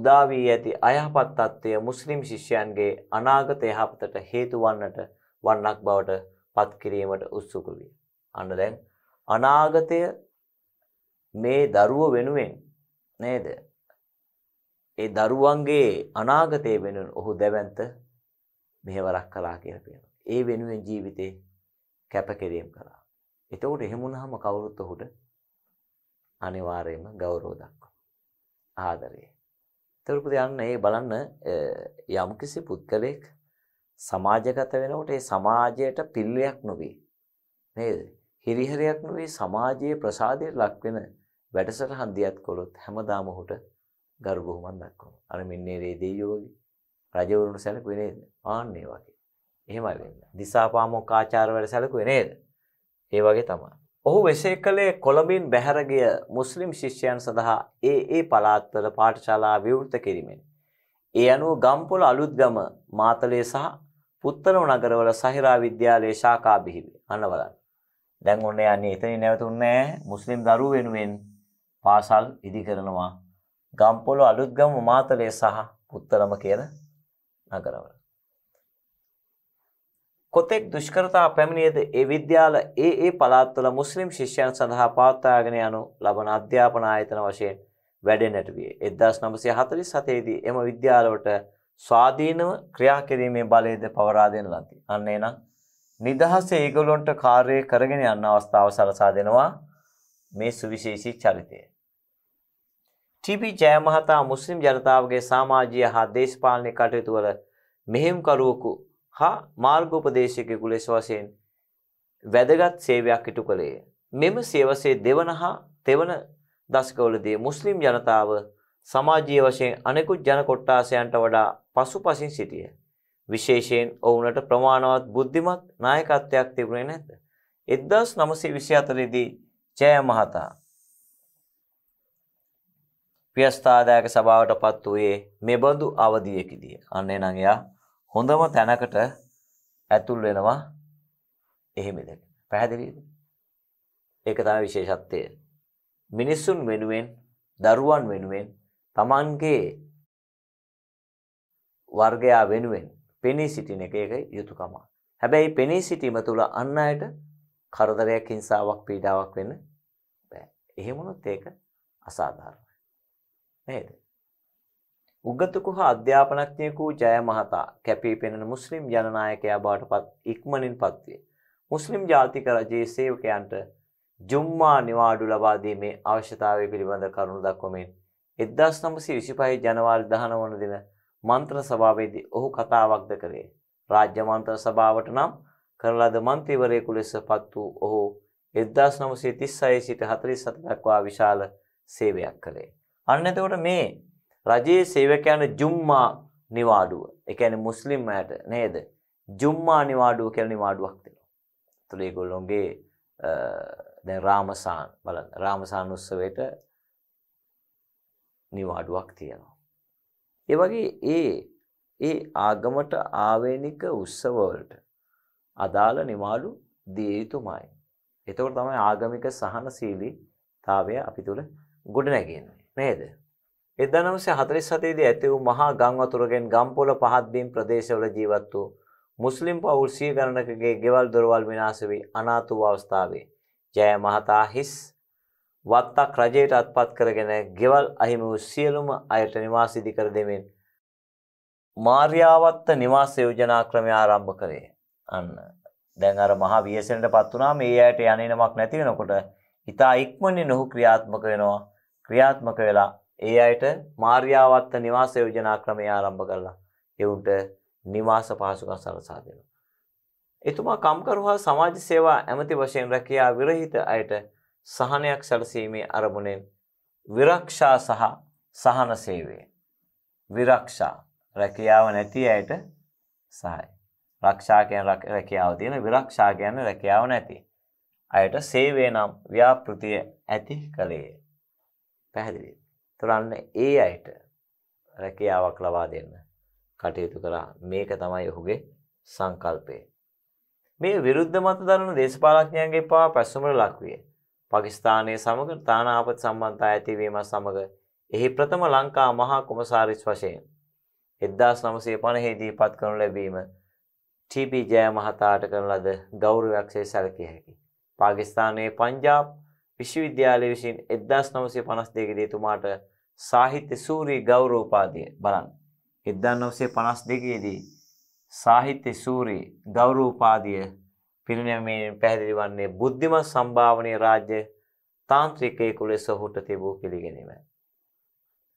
උදා වී ඇති අයහපත් తත්වය මුස්ලිම් ශිෂ්‍යයන්ගේ අනාගත යහපතට හේතු වන්නට වන්නක් බවට පත් කිරීමට උත්සුක විය. අන්න දැන් අනාගතය මේ දරුව වෙනුවෙන් නේද? ඒ දරුවන්ගේ අනාගතය වෙනුවෙන් ඔහු දැවැන්ත මෙහෙවරක් කළා කියලා කියනවා. ඒ වෙනුවෙන් ජීවිතේ කැපකිරීම කළා. එතකොට එහෙම වුණාම කවුරුත් ඔහුට අනිවාර්යයෙන්ම ගෞරව දක්වනවා. ආදරය. ඒතර පුතේ යන්න ඒ බලන්න යම්කිසි පුද්ගලෙක් සමාජගත වෙනකොට ඒ සමාජයට පිල්ලයක් නොවේ. නේද? හිරිහැරයක් නොවේ සමාජයේ ප්‍රසාදයට ලක්වෙන වැඩසටහන් දියත් කළොත් හැමදාම ඔහුට ගරු බොහොමන් දක්වනවා. අර මෙන්නේ රේ දෙවියෝගේ රජවරුන් සැලකුවේ නේද? ආන්නේ වගේ. එහෙමයි වෙන්නේ. දිසාපාමොක් ආචාර වල සැලකුවේ නේද? ඒ වගේ තමයි. ඔහු එසේ කළේ කොළඹින් බැහැර ගිය මුස්ලිම් ශිෂ්‍යයන් සඳහා ඒ ඒ පළාත්වල පාඨශාලා විවෘත කිරීමෙන් ඒ අනුව ගම්පොළ අලුත්ගම මාතලේ සහ පුත්තලම නගරවල සහිරා විද්‍යාලයේ ශාඛා බිහිවේ. අන්න බලන්න. දැන් ඔන්න යන්නේ එතනින් නැවතුන්නේ මුස්ලිම් දරුවෝ වෙනුවෙන් පාසල් ඉදි කරනවා ගම්පොළ අලුත්ගම මාතලේ සහ පුත්තරම කියන නගරවල කොතෙක් දුෂ්කරතා පැමිණියද ඒ විද්‍යාල ඒ ඒ පළාත්වල මුස්ලිම් ශිෂ්‍යයන් සඳහා පවත්වාගෙන යනු ලබන අධ්‍යාපන ආයතන වශයෙන් වැඩෙන්නට විය. 1947 දී එම විද්‍යාලවලට ස්වාධීනව ක්‍රියා කිරීමේ බලයද පවරා දෙන ලදී. අන්න එනම් නිදහස ඒගොල්ලොන්ට කාර්යය කරගෙන යන්න අවස්ථාව සලසා දෙනවා මේ සුවිශේෂී චරිතය. ටීබී ජයමහතා මුස්ලිම් ජනතාවගේ සමාජීය හා දේශපාලනික කටයුතු වල මෙහෙම්කරුවෙකු හා මාර්ගෝපදේශකයෙකු ලෙස වශයෙන් වැදගත් සේවයක් ඉටු කළේය. මෙම සේවසේ දෙවන හා තෙවන දශකවලදී මුස්ලිම් ජනතාව සමාජීය වශයෙන් අනෙකුත් ජන කොට්ටාසයන්ට වඩා පසුපසින් සිටියේ. විශේෂයෙන් ඔවුනට ප්‍රමාණවත් බුද්ධිමත් නායකත්වයක් තිබුණේ නැත. 1924 දී ජය මහතා ප්‍රියස්ථාදායක සභාවට පත් වූයේ මෙබඳු අවධියකදී. අන්න එනං එයා හොඳම තැනකට ඇතුල් වෙනවා එහෙම දෙක. පැහැදිලිද? ඒක තමයි විශේෂත්වය. මිනිසුන් වෙනුවෙන්, දරුවන් වෙනුවෙන්, Tamanගේ වර්ගයා වෙනුවෙන් පෙනී සිටින එක ඒක යුතුයකම. හැබැයි පෙනී සිටීම තුළ අන් අයට කරදරයක් හිංසාවක් පීඩාවක් වෙන්න බෑ. එහෙම වුණොත් ඒක අසාධාරණයි. නේද? උගතුකු හා අධ්‍යාපනඥයෙකු ජය මහතා කැපී පෙනෙන මුස්ලිම් ජනනායකයා බවට පත් ඉක්මනින් පත්විය. මුස්ලිම් ජාතික රජයේ සේවකයන්ට ජුම්මා නිවාඩු ලබා දීමේ අවශ්‍යතාවය පිළිබඳ කරුණු දක්වමින් 1925 ජනවාරි 19 වන දින මන්ත්‍ර සභාවේදී ඔහු කතාවක්ද කරේ. රාජ්‍ය මන්ත්‍ර සභාවට නම් කරලද මන්ත්‍රීවරයෙකු ලෙසපත් වූ ඔහු 1936 සිට 47 දක්වා විශාල සේවයක් කළේ. අන්න එතකොට මේ රජයේ සේවකයන් ජුම්මා නිවාඩුව. ඒ කියන්නේ මුස්ලිම් අයට නේද? ජුම්මා නිවාඩුව කියලා නිවාඩුවක් දෙනවා. ඒතකොට ඒගොල්ලොන්ගේ දැන් රාමසාන් බලන්න රාමසාන් උත්සවයට නිවාඩුවක් තියෙනවා. ඒ වගේ ඒ ඒ ආගමට ආවේනික උත්සවවලට අදාළ නිමාඩු දිය යුතුමයි. එතකොට තමයි ආගමික සහනශීලීතාවය අපි තුල ගොඩ නැගෙන්නේ නේද? 1947 දී ඇති වූ මහා ගම් වතුරගෙන් ගම්පොළ පහත්බිම් ප්‍රදේශවල ජීවත් වූ මුස්ලිම් පවුල් සිය ගණනකගේ ගෙවල් දොරවල් විනාශ වී අනාථ වූ අවස්ථාවේ ජය මහතා හිස් වත්තක් රජයට අත්පත් කරගෙන ගෙවල් අහිමි වූ සියලුම අයට නිවාස ඉදි කර දෙමින් මාර්යාවත්ත නිවාස යෝජනා ක්‍රමය ආරම්භ කරේ. අන්න දැන් අර මහා ව්‍යසනයටපත් වුණාම ඒ අයට යන්නේ නමක් නැති වෙනකොට ඊතා ඉක්මනින් ඔහු ක්‍රියාත්මක වෙනවා. ක්‍රියාත්මක වෙලා ඒ අයට මාර්යාවත්ත නිවාස යෝජනා ක්‍රමය ආරම්භ කළා. ඒවුන්ට නිවාස පහසුකම් සලසා දෙනවා. එතුමා කම්කරු හා සමාජ සේවා ඇමති වශයෙන් රැකියා විරහිත අයට සහනයක් සැලසීමේ අරමුණෙන් විරක්ෂා සහ සහන සේවය. විරක්ෂා රැකියාව නැති අයට සහය. රක්ෂා කියන රැකියාව තියෙන විරක්ෂා කියන්නේ රැකියාව නැති. අයට සේවය නම් ව්‍යාපෘතිය ඇති කලේ. පැහැදිලි. තොරන්න ඒ අයට රැකියාවක් ලබා දෙන්න කටයුතු කරා මේක තමයි ඔහුගේ සංකල්පය. මේ විරුද්ධ මත දරන දේශපාලඥයන්ගේ පවා පැසුමට ලක්විය. පාකිස්තානය සමග තානාපති සම්බන්ධතා ඇතිවීම සමග එහි ප්‍රථම ලංකා මහා කොමසාරිස් වශයෙන් එද්දාස් නමසේ පණහෙදී පත් කරනු ලැබීම ටීපී ජය මහතාට කරන ලද ගෞරවයක්සේ සැලකිය හැකි. පාකිස්තානයේ පංජාබ් විශ්වවිද්‍යාලය විසින් එද්දාස් නමසේ පනස් දෙකදී තුමාට සාහිත්‍ය සූරී ගෞරෝපාදය බලන්. එද්දා නවසේ පනස් දෙකේදී සාහිත්‍ය සූරී ගෞරෝපාදිය පිරිනැමීමෙන් පැහැදිලි වන්නේ බුද්ධිමත් සම්භාවනීය රාජ්‍ය තාන්ත්‍රිකයෙකු ලෙස ඔහුට තිබූ පිළිගැනීමයි.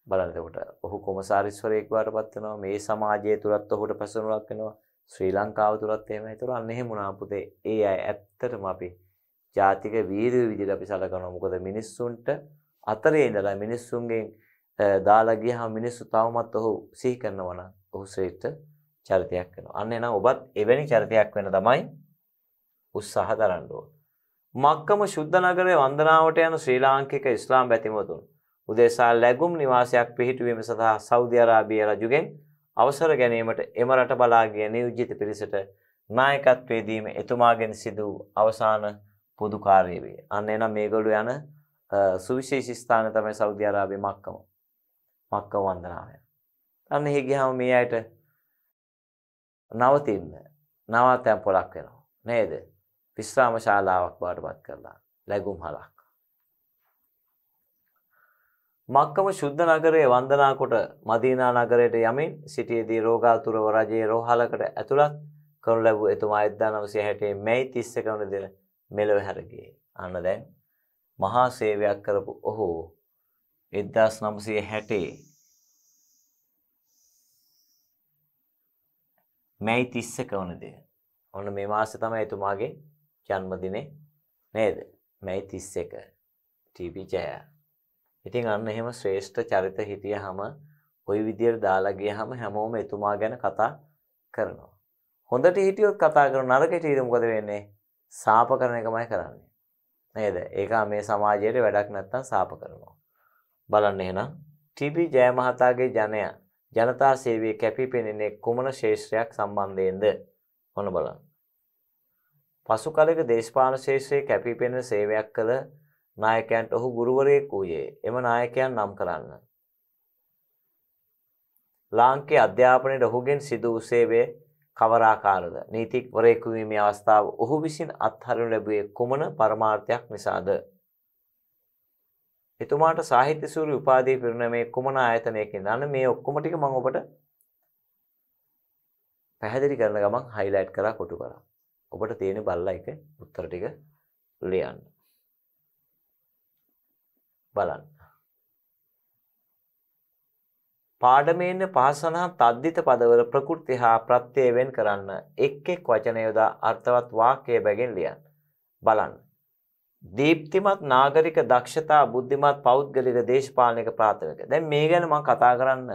බලන්න එතකොට ඔහු කොමසාරිස්වරයෙක් වඩපත් වෙනවා මේ සමාජය තුලත් ඔහුට පැසණුලක් වෙනවා ශ්‍රී ලංකාව තුලත් එහෙම. ඒතර අන්න එහෙම වුණා පුතේ. ඒ අය ඇත්තටම අපි ජාතික වීරයෝ විදිහට අපි සැලකනවා. මොකද මිනිස්සුන්ට අතරේ ඉඳලා මිනිස්සුන්ගෙන් දාලා ගියහම මිනිස්සු තවමත් ඔහු සිහි කරනවා නම් ඔහු ශ්‍රේෂ්ඨ චරිතයක් වෙනවා. අන්න එනවා ඔබත් එවැනි චරිතයක් වෙන තමයි උත්සාහ දරන්න ඕන. මක්කම ශුද්ධ නගරයේ වන්දනාවට යන ශ්‍රී ලාංකික ඉස්ලාම් බැතිමතුන් උදෙසා ලැබුම් නිවාසයක් පිහිටුවීම සඳහා සෞදි අරාබිය රජුගෙන් අවසර ගැනීමට එම රට බලා ගිය නියුජිත පිරිසට නායකත්වයේ දීම එතුමාගෙන් සිදු වූ අවසාන පොදු කාර්යය වේ. අන්න එනම් මේගොල්ලෝ යන සුවිශේෂී ස්ථානය තමයි සෞදි අරාබිය මක්කම. මක්කම වන්දනාවය. අන්න එහි ගියාම මේ අයට නවතින්න නවාතැන් පොලක් වෙනවා. නේද? විශ්‍රාම ශාලාවක් බවට පත් කරලා ලැබුම් හලක්. මක්කම ශුද්ධ නගරයේ වන්දනා කොට මදීනා නගරයට යමින් සිටියේදී රෝගාතුරව රජයේ රෝහලකට ඇතුළත් කරනු ලැබූ එතුමා 1960 මැයි 31 වන දින මෙලොව හැර ගියේ. අන්න දැන් මහා සේවයක් කරපු ඔහු 1960 මැයි 31 වන දින. ඔන්න මේ මාසේ තමයි එතුමාගේ ජන්මදිනේ නේද? මැයි 31 ටීබී ජය. ඉතින් අන්න එහෙම ශ්‍රේෂ්ඨ චරිත හිටියහම ওই විදියට දාලා ගියහම හැමෝම එතුමා ගැන කතා කරනවා. හොඳට හිටියොත් කතා කරන නරකට හිටියොත් මොකද වෙන්නේ? සාප කරන එකමයි කරන්නේ. නේද? ඒක මේ සමාජයේ වැඩක් නැත්තම් සාප කරනවා. බලන්න එහෙනම් ටීබී ජය මහතාගේ ජනයා ජනතා සේවයේ කැපිපෙනෙන්නේ කුමන ශේෂ්ත්‍රයක් සම්බන්ධයෙන්ද? ඔන්න බලන්න. පසු කලක දේශපාන ශේෂයේ කැපිපෙනෙන සේවයක් කළ නායකයන්ට ඔහු ගුරුවරයෙක් වූයේ එම නායකයන් නම් කරන්න. ලාංකේ අධ්‍යාපනයට ඔහුගෙන් සිදු උසේවේ කවරාකාරද නීතිවරයෙකු වීමේ අවස්ථාව ඔහු විසින් අත්හරනු ලැබුවේ කුමන පරමාර්ථයක් නිසාද? එතුමාට සාහිත්‍ය සූරි උපාධිය පිරුණමේ කුමන ආයතනයකින් අන්න මේ ඔක්කොම ටික මම ඔබට පැහැදිලි කරන ගමන් හයිලයිට් කරලා කොටු කරා. ඔබට තියෙන බල්ලා එක උත්තර ටික ලියන්න. බලන්න. පාඩමේන පහසනහ තද්දිත පදවල ප්‍රකෘති හා ප්‍රත්‍යය වෙන් කරන්න එක් එක් වචන යොදා අර්ථවත් වාක්‍ය බැගින් ලියන්න. බලන්න. දීප්තිමත් නාගරික දක්ෂතා බුද්ධිමත් පෞද්ගලික දේශපාලනික ප්‍රාථමික. දැන් මේ ගැන මම කතා කරන්න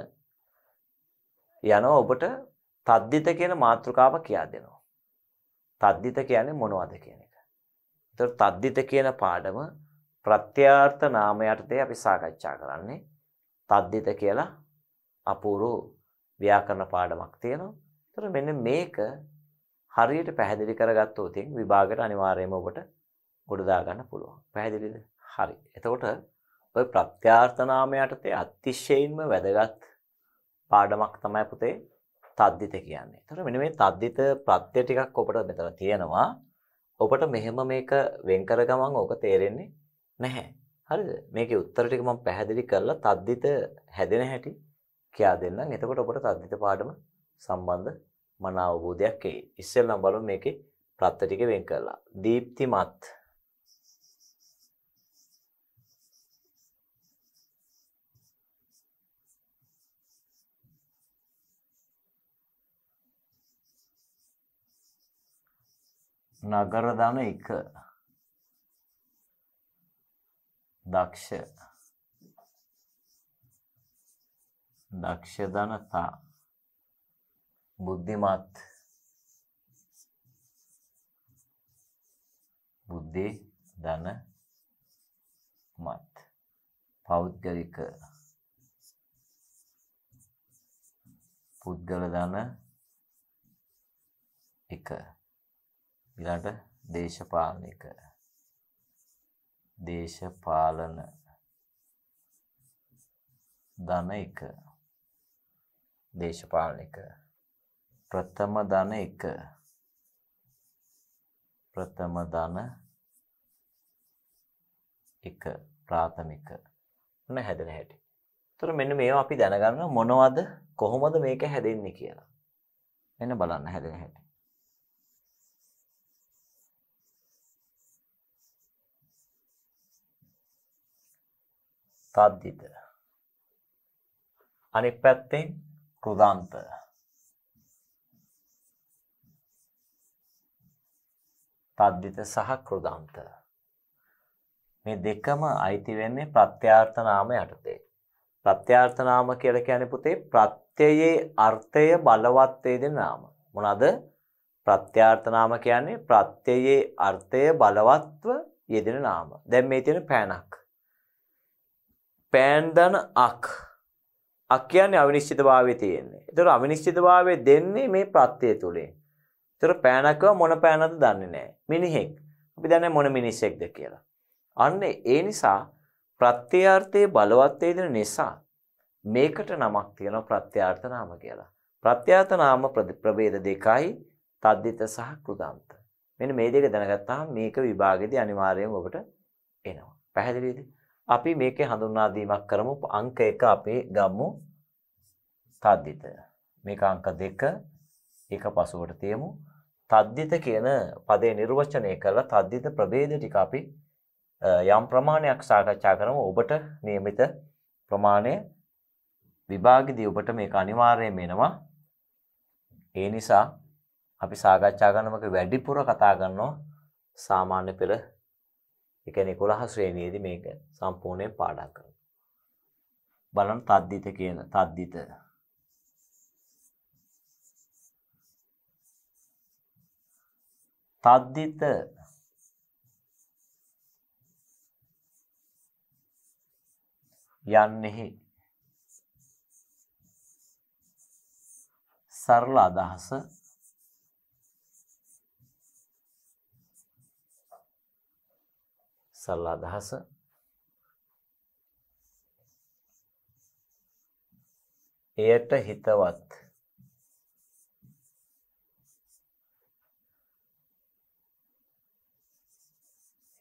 යනවා ඔබට තද්දිත කියන මාතෘකාව කියා දෙනවා. තද්දිත කියන්නේ මොනවද කියන එක. ඒතර තද්දිත කියන පාඩම ප්‍රත්‍යාර්ථ නාම යටතේ අපි සාකච්ඡා කරන්නේ. තද්දිත කියලා අපූරු ව්‍යාකරණ පාඩමක් තියෙනවා. ඒතර මෙන්න මේක හරියට පැහැදිලි කරගත්තොත් විභාගයට අනිවාර්යයෙන්ම ඔබට ගොඩ දා ගන්න පුළුවන්. පැහැදිලිද? හරි. එතකොට ඔය ප්‍රත්‍යාර්ථ නාම යටතේ අතිශයින්ම වැදගත් පාඩමක් තමයි පුතේ තද්දිත කියන්නේ. ඒතර මෙන්න මේ තද්දිත ප්‍රත්‍ය ටිකක් ඔබට මෙතන තියෙනවා. ඔබට මෙහෙම මේක වෙන් කර ගමන් ඕක තේරෙන්නේ නැහැ. හරිද? මේකේ උත්තර ටික මම පැහැදිලි කරලා තද්දිත හැදෙන හැටි කියා දෙන්නම්. එතකොට ඔබට තද්දිත පාඩම සම්බන්ධ මන අවබෝධයක් එයි. ඉස්සෙල්ලම බලමු මේකේ ප්‍රත්‍ය ටික වෙන් කරලා. දීප්තිමත් නගරදන එක දක්ෂ දක්ෂධනතා බුද්ධිමත් බුද්ධි ධන මත් පෞද්ගලික පුද්ගල ධන එක ඊළඟට දේශපාලන එක. දේශපාලන ධන එක. දේශපාලන එක. ප්‍රථම ධන එක. ප්‍රථම ධන එක ප්‍රාථමික. මොන හැදෙන හැටි. ඒතර මෙන්න මේවා අපි දැනගන්න මොනවද කොහොමද මේක හැදෙන්නේ කියලා. එන්න බලන්න හැදෙන හැටි. තද්දිත. අනිත් පැත්තෙන් රුදන්ත. තද්දිත සහ කෘදන්ත. මේ දෙකම අයිති වෙන්නේ ප්‍රත්‍යාර්ථනාම යටතේ. ප්‍රත්‍යාර්ථනාම කියලා කියන්නේ පුතේ ප්‍රත්‍යයේ අර්ථය බලවත් වේදෙන නාම. මොනවාද? ප්‍රත්‍යාර්ථනාම කියන්නේ ප්‍රත්‍යයේ අර්ථය බලවත්ව යෙදෙන නාම. දැන් මේ තියෙන පෑනක්. පෑන්දන අක් අක් කියන්නේ අවිනිශ්චිත භාවය තියෙන්නේ. ඒතර අවිනිශ්චිත භාවය දෙන්නේ මේ ප්‍රත්‍යය තුලින්. ඒතර පෑනකව මොන පෑනද දන්නේ නැහැ. මිනිහෙක්. අපි දන්නේ මොන මිනිහෙක්ද කියලා. අන්න ඒ නිසා ප්‍රත්‍යාර්ථයේ බලවත් වේදෙන නිසා මේකට නමක් තියෙනවා ප්‍රත්‍යාර්ථ නාම කියලා. ප්‍රත්‍යාර්ථ නාම ප්‍රභේද දෙකයි තද්දිත සහ කෘදාන්ත. මෙන්න මේ දෙක දැනගත්තාම මේක විභාගෙදී අනිවාර්යයෙන් ඔබට එනවා. පැහැදිලිද? අපි මේකේ හඳුන්වා දීමක් කරමු අංක 1 අපි ගමු තද්දිත. මේක අංක 2 එක පසුවට තියමු. තද්දිත කියන පදේ නිර්වචනය කළ තද්දිත ප්‍රභේද ටික අපි යම් ප්‍රමාණයක් සාකච්ඡා කරමු. ඔබට નિયમિત ප්‍රමාණය විභාගෙදී ඔබට මේක අනිවාර්යයෙන් එනවා. ඒ නිසා අපි සාකච්ඡා කරනමක වැඩිපුර කතා කරනවා සාමාන්‍ය පෙළ ඒ කියන්නේ 11 ශ්‍රේණියේදී මේක සම්පූර්ණයෙන් පාඩම් කරනවා. බලන්න තද්දිත කියන තද්දිත තද්දිත යන්නේහි සරල අදහස සරල අදහස එයට හිතවත්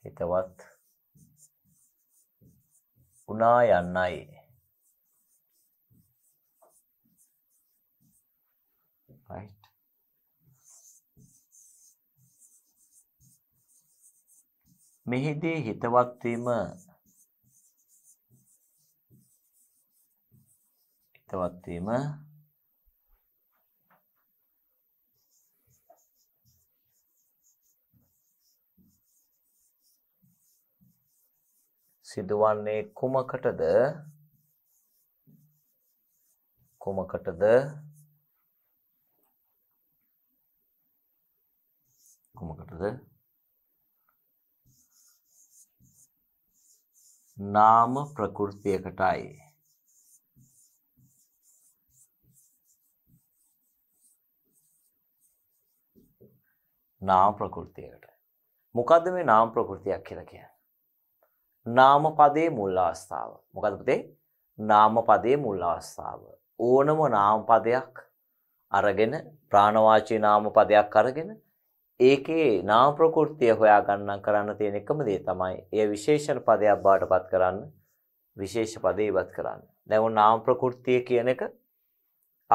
හිතවත් උනා යන්නයි right මෙහිදී හිතවත් වීම හිතවත් වීම සිදුවන්නේ කුමකටද කුමකටද කුමකටද නාම ප්‍රකෘතියකටයි. නාම ප්‍රකෘතියකට. මොකද්ද මේ නාම ප්‍රකෘතියක් කියලා කියන්නේ? නාම පදයේ මුල් අවස්ථාව. මොකද පුතේ? නාම පදයේ මුල් අවස්ථාව. ඕනම නාම පදයක් අරගෙන ප්‍රාණවාචී නාම පදයක් අරගෙන ඒකේ නාම ප්‍රකෘතිය හොයාගන්න කරන්න තියෙන එකම දේ තමයි එය විශේෂණ පදයක් බවට පත් කරන්න විශේෂ පදේ ඉවත් කරන්න. දැන් ඔන්න නාම ප්‍රකෘතිය කියන එක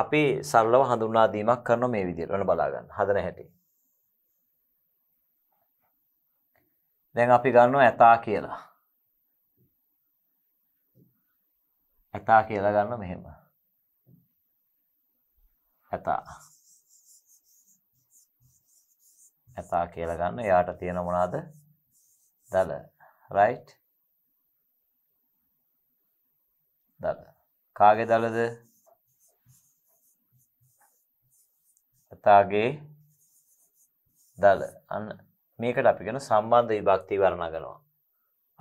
අපි සරලව හඳුන්වා දීමක් කරනවා මේ විදිහට. ඔන්න බලා ගන්න. හදන හැටි. දැන් අපි ගන්නවා ඇතා කියලා. ඇතා කියලා ගන්න මෙහෙම. ඇතා ඇතා කියලා ගන්න. එයාට තියෙන මොනවාද? දල. right? දල. කාගේ දලද? ඇතාගේ දල. අන්න මේකට අපි කියන සම්බන්ධ විභක්ති වර්ණනා කරනවා.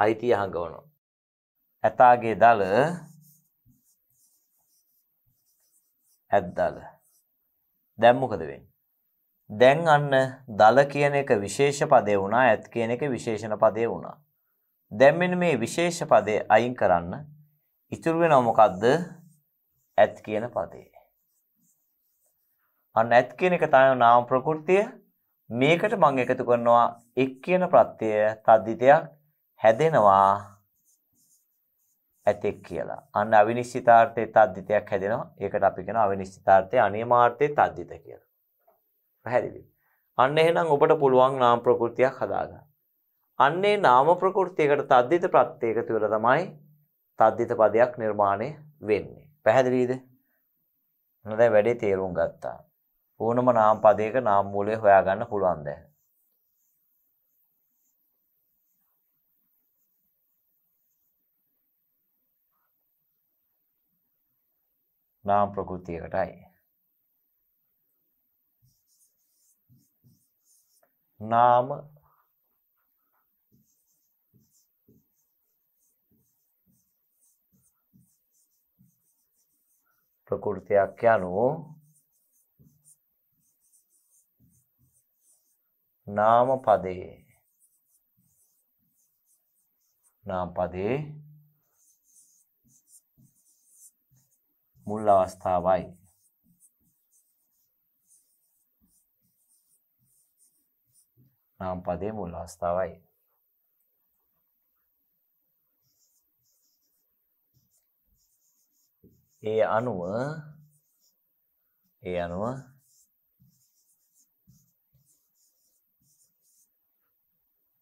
අයිතිය හංගවනවා. ඇතාගේ දල ඇත් දල. දැන් මොකද වෙන්නේ? දැන් අන්න දල කියන එක විශේෂ පදේ වුණා ඇත් කියන එක විශේෂණ පදේ වුණා. දැන් මෙන්න මේ විශේෂ පදේ අයින් කරන්න ඉතුරු වෙනව මොකද්ද? ඇත් කියන පදේ. අන්න ඇත් කියන එක තමයි නාම ප්‍රകൃතිය. මේකට මම එකතු කරනවා එක් කියන ප්‍රත්‍යය තද්දිතයක් හැදෙනවා ඇතෙක් කියලා. අන්න අවිනිශ්චිතාර්ථයේ තද්දිතයක් හැදෙනවා. ඒකට අපි කියනවා අවිනිශ්චිතාර්ථයේ අනියමාර්ථයේ තද්දිත කියලා. පැහැදිලි. අන්න එහෙනම් ඔබට පුළුවන් නාම ප්‍රකෘතියක් හදාගන්න. අන්නේ නාම ප්‍රකෘතියකට තද්දිත ප්‍රත්‍ය එකතු වෙලා තමයි තද්දිත පදයක් නිර්මාණය වෙන්නේ. පැහැදිලිද? මම දැන් වැඩේ තේරුම් ගත්තා. ඕනම නාම පදයක නාම මූලය හොයාගන්න පුළුවන් දැන්. නාම ප්‍රකෘතියකටයි. නාම ප්‍රකෘතියක් යනු නාම පදයේ නාම පදයේ මුල් අවස්ථාවයි නාම්පදය මුල් අවස්ථාවයි ඒ අනුව ඒ අනුව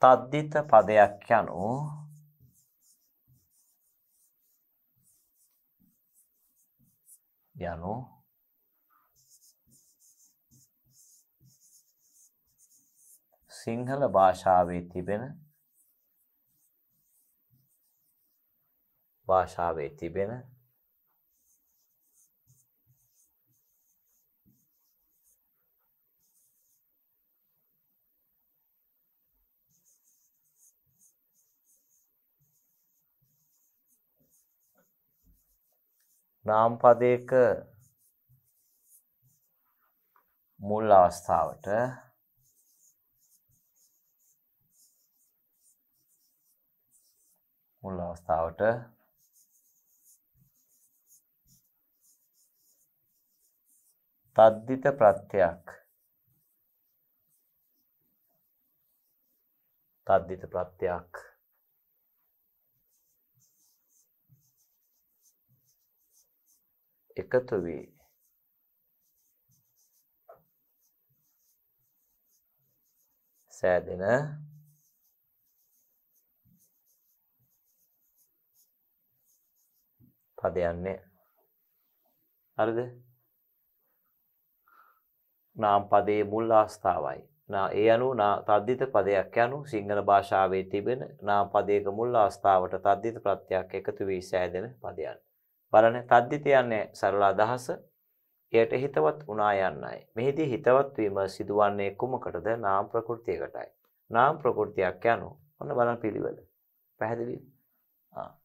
තද්දිත පදයක් යනු යනු සිංහල භාෂාවේ තිබෙන භාෂාවේ තිබෙන නාම පදයක මුල් අවස්ථාවට මුල් අවස්ථාවට තද්දිත ප්‍රත්‍යක් තද්දිත ප්‍රත්‍යක් එකතු වේ සෑදෙන පදයක් නැහැ. හරිද? නාම පදයේ මුල් ආස්ථාවයි. නා ඒ අනුව නා තද්දිත පදයක් යනු සිංහල භාෂාවේ තිබෙන නාම පදයක මුල් ආස්ථාවට තද්දිත ප්‍රත්‍යක් එකතු වී සෑදෙන පදයන්. බලන්න තද්දිත යන්නේ සරල අදහස එයට හිතවත් වුණා යන්නයි. මෙහිදී හිතවත් වීම සිදුවන්නේ කුමකටද? නාම ප්‍රകൃතියකටයි. නාම ප්‍රകൃතියක් යනු. ඔන්න බලන්න පිළිවෙල. පැහැදිලිද? ආ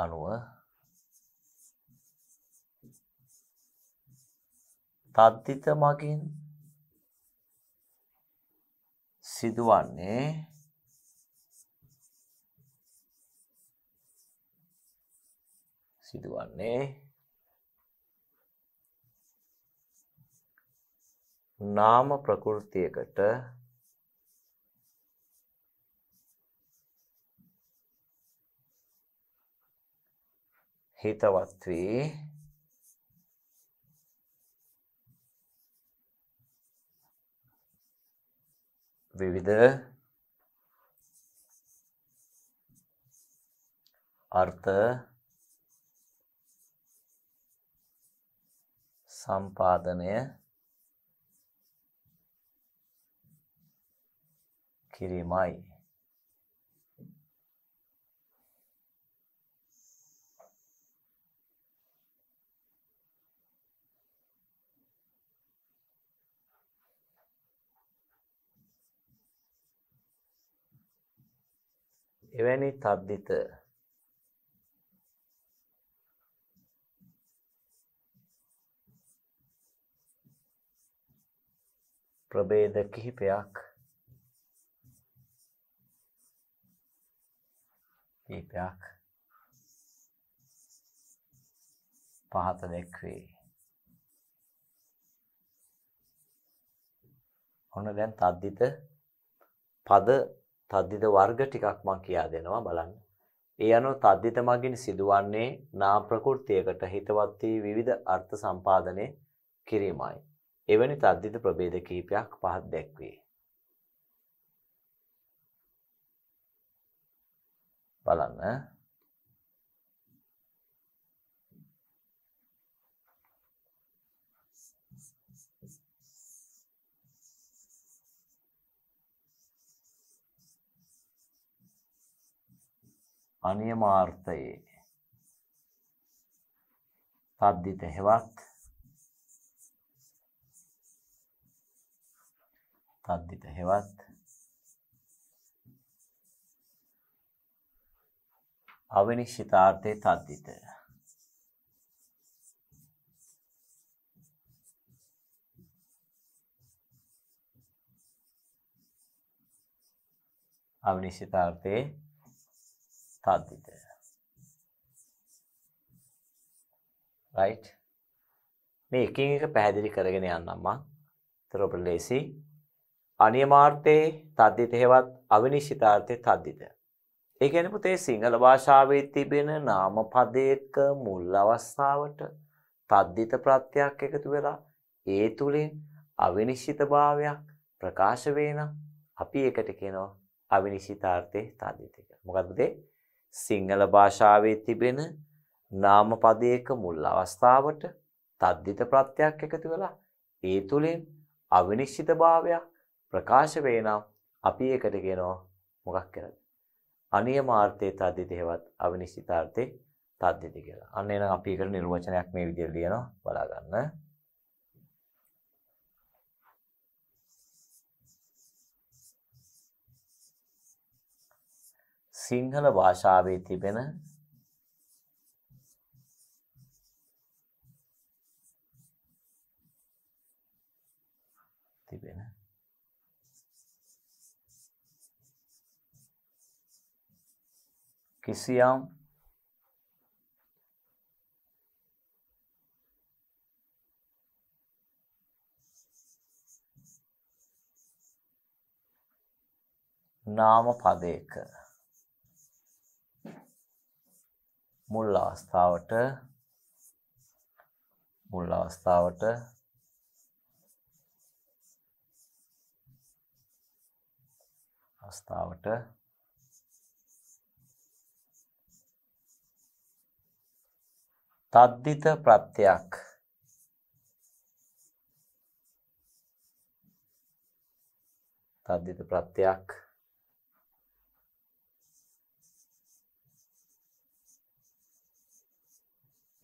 අනුව තද්දිත මගින් සිදුවන්නේ සිදුවන්නේ නාම ප්‍රකෘතියකට හිතවත් වේ විවිධ අර්ථ සම්පාදනය කිරීමයි එවැනි තද්දිත ප්‍රභේද කිහිපයක් කිහිපයක් පහත දැක්වේ. ඔන්න දැන් තද්දිත පද තද්දිත වර්ග ටිකක් මම කියා දෙනවා බලන්න. ඒ අනුව තද්දිත මගින් සිදුවන්නේ නාම ප්‍රකෘතියකට හිතවත් වී විවිධ අර්ථ සම්පාදනය කිරීමයි. එවැනි තද්දිත ප්‍රභේද කිහිපයක් පහත් දැක්වේ. බලන්න අනියමාර්ථයේ තද්දිත හෙවත් තද්දිත හෙවත් අවිනිශ්චිතාර්ථයේ තද්දිත අවිනිශ්චිතාර්ථයේ ස්ථාතිත රයිට් මේ එකින් එක පැහැදිලි කරගෙන යන්නම් මං ඒතර ඔබට ලේසි අනියමාර්ථේ තද්දිත හේවත් අවිනිශ්චිතාර්ථේ තද්දිත ඒ කියන්නේ පුතේ සිංහල භාෂාවේ තිබෙන නාම පදයක මුල් අවස්ථාවට තද්දිත ප්‍රත්‍යක් එකතු වෙලා ඒ තුලින් අවිනිශ්චිතභාවයක් ප්‍රකාශ වෙන අපි ඒකට කියනවා අවිනිශ්චිතාර්ථේ තද්දිත කියලා. මොකද්ද සිංහල භාෂාවේ තිබෙන නාමපදයක මුල් අවස්ථාවට තද්දිත ප්‍රත්‍යක් එකතු වෙලා ඒ තුලින් අවිනිශ්චිතභාවයක් ප්‍රකාශ වේ නම් අපි ඒකට කියනවා මොකක් කියලාද? අනියමාර්ථයේ තද්දිත හේවත් අවිනිශ්චිතාර්ථේ තද්දිත කියලා. අන්න එහෙනම් අපි ඒකට නිර්වචනයක් මේ විදිහට ලියනවා බලා ගන්න. සිංහල භාෂාවේ තිබෙන තිබෙන කිසියම් නාම පදයක මුල් අවස්ථාවට මුල් අවස්ථාවට අවස්ථාවට තද්දිත ප්‍රත්‍යක් තද්දිත ප්‍රත්‍යක්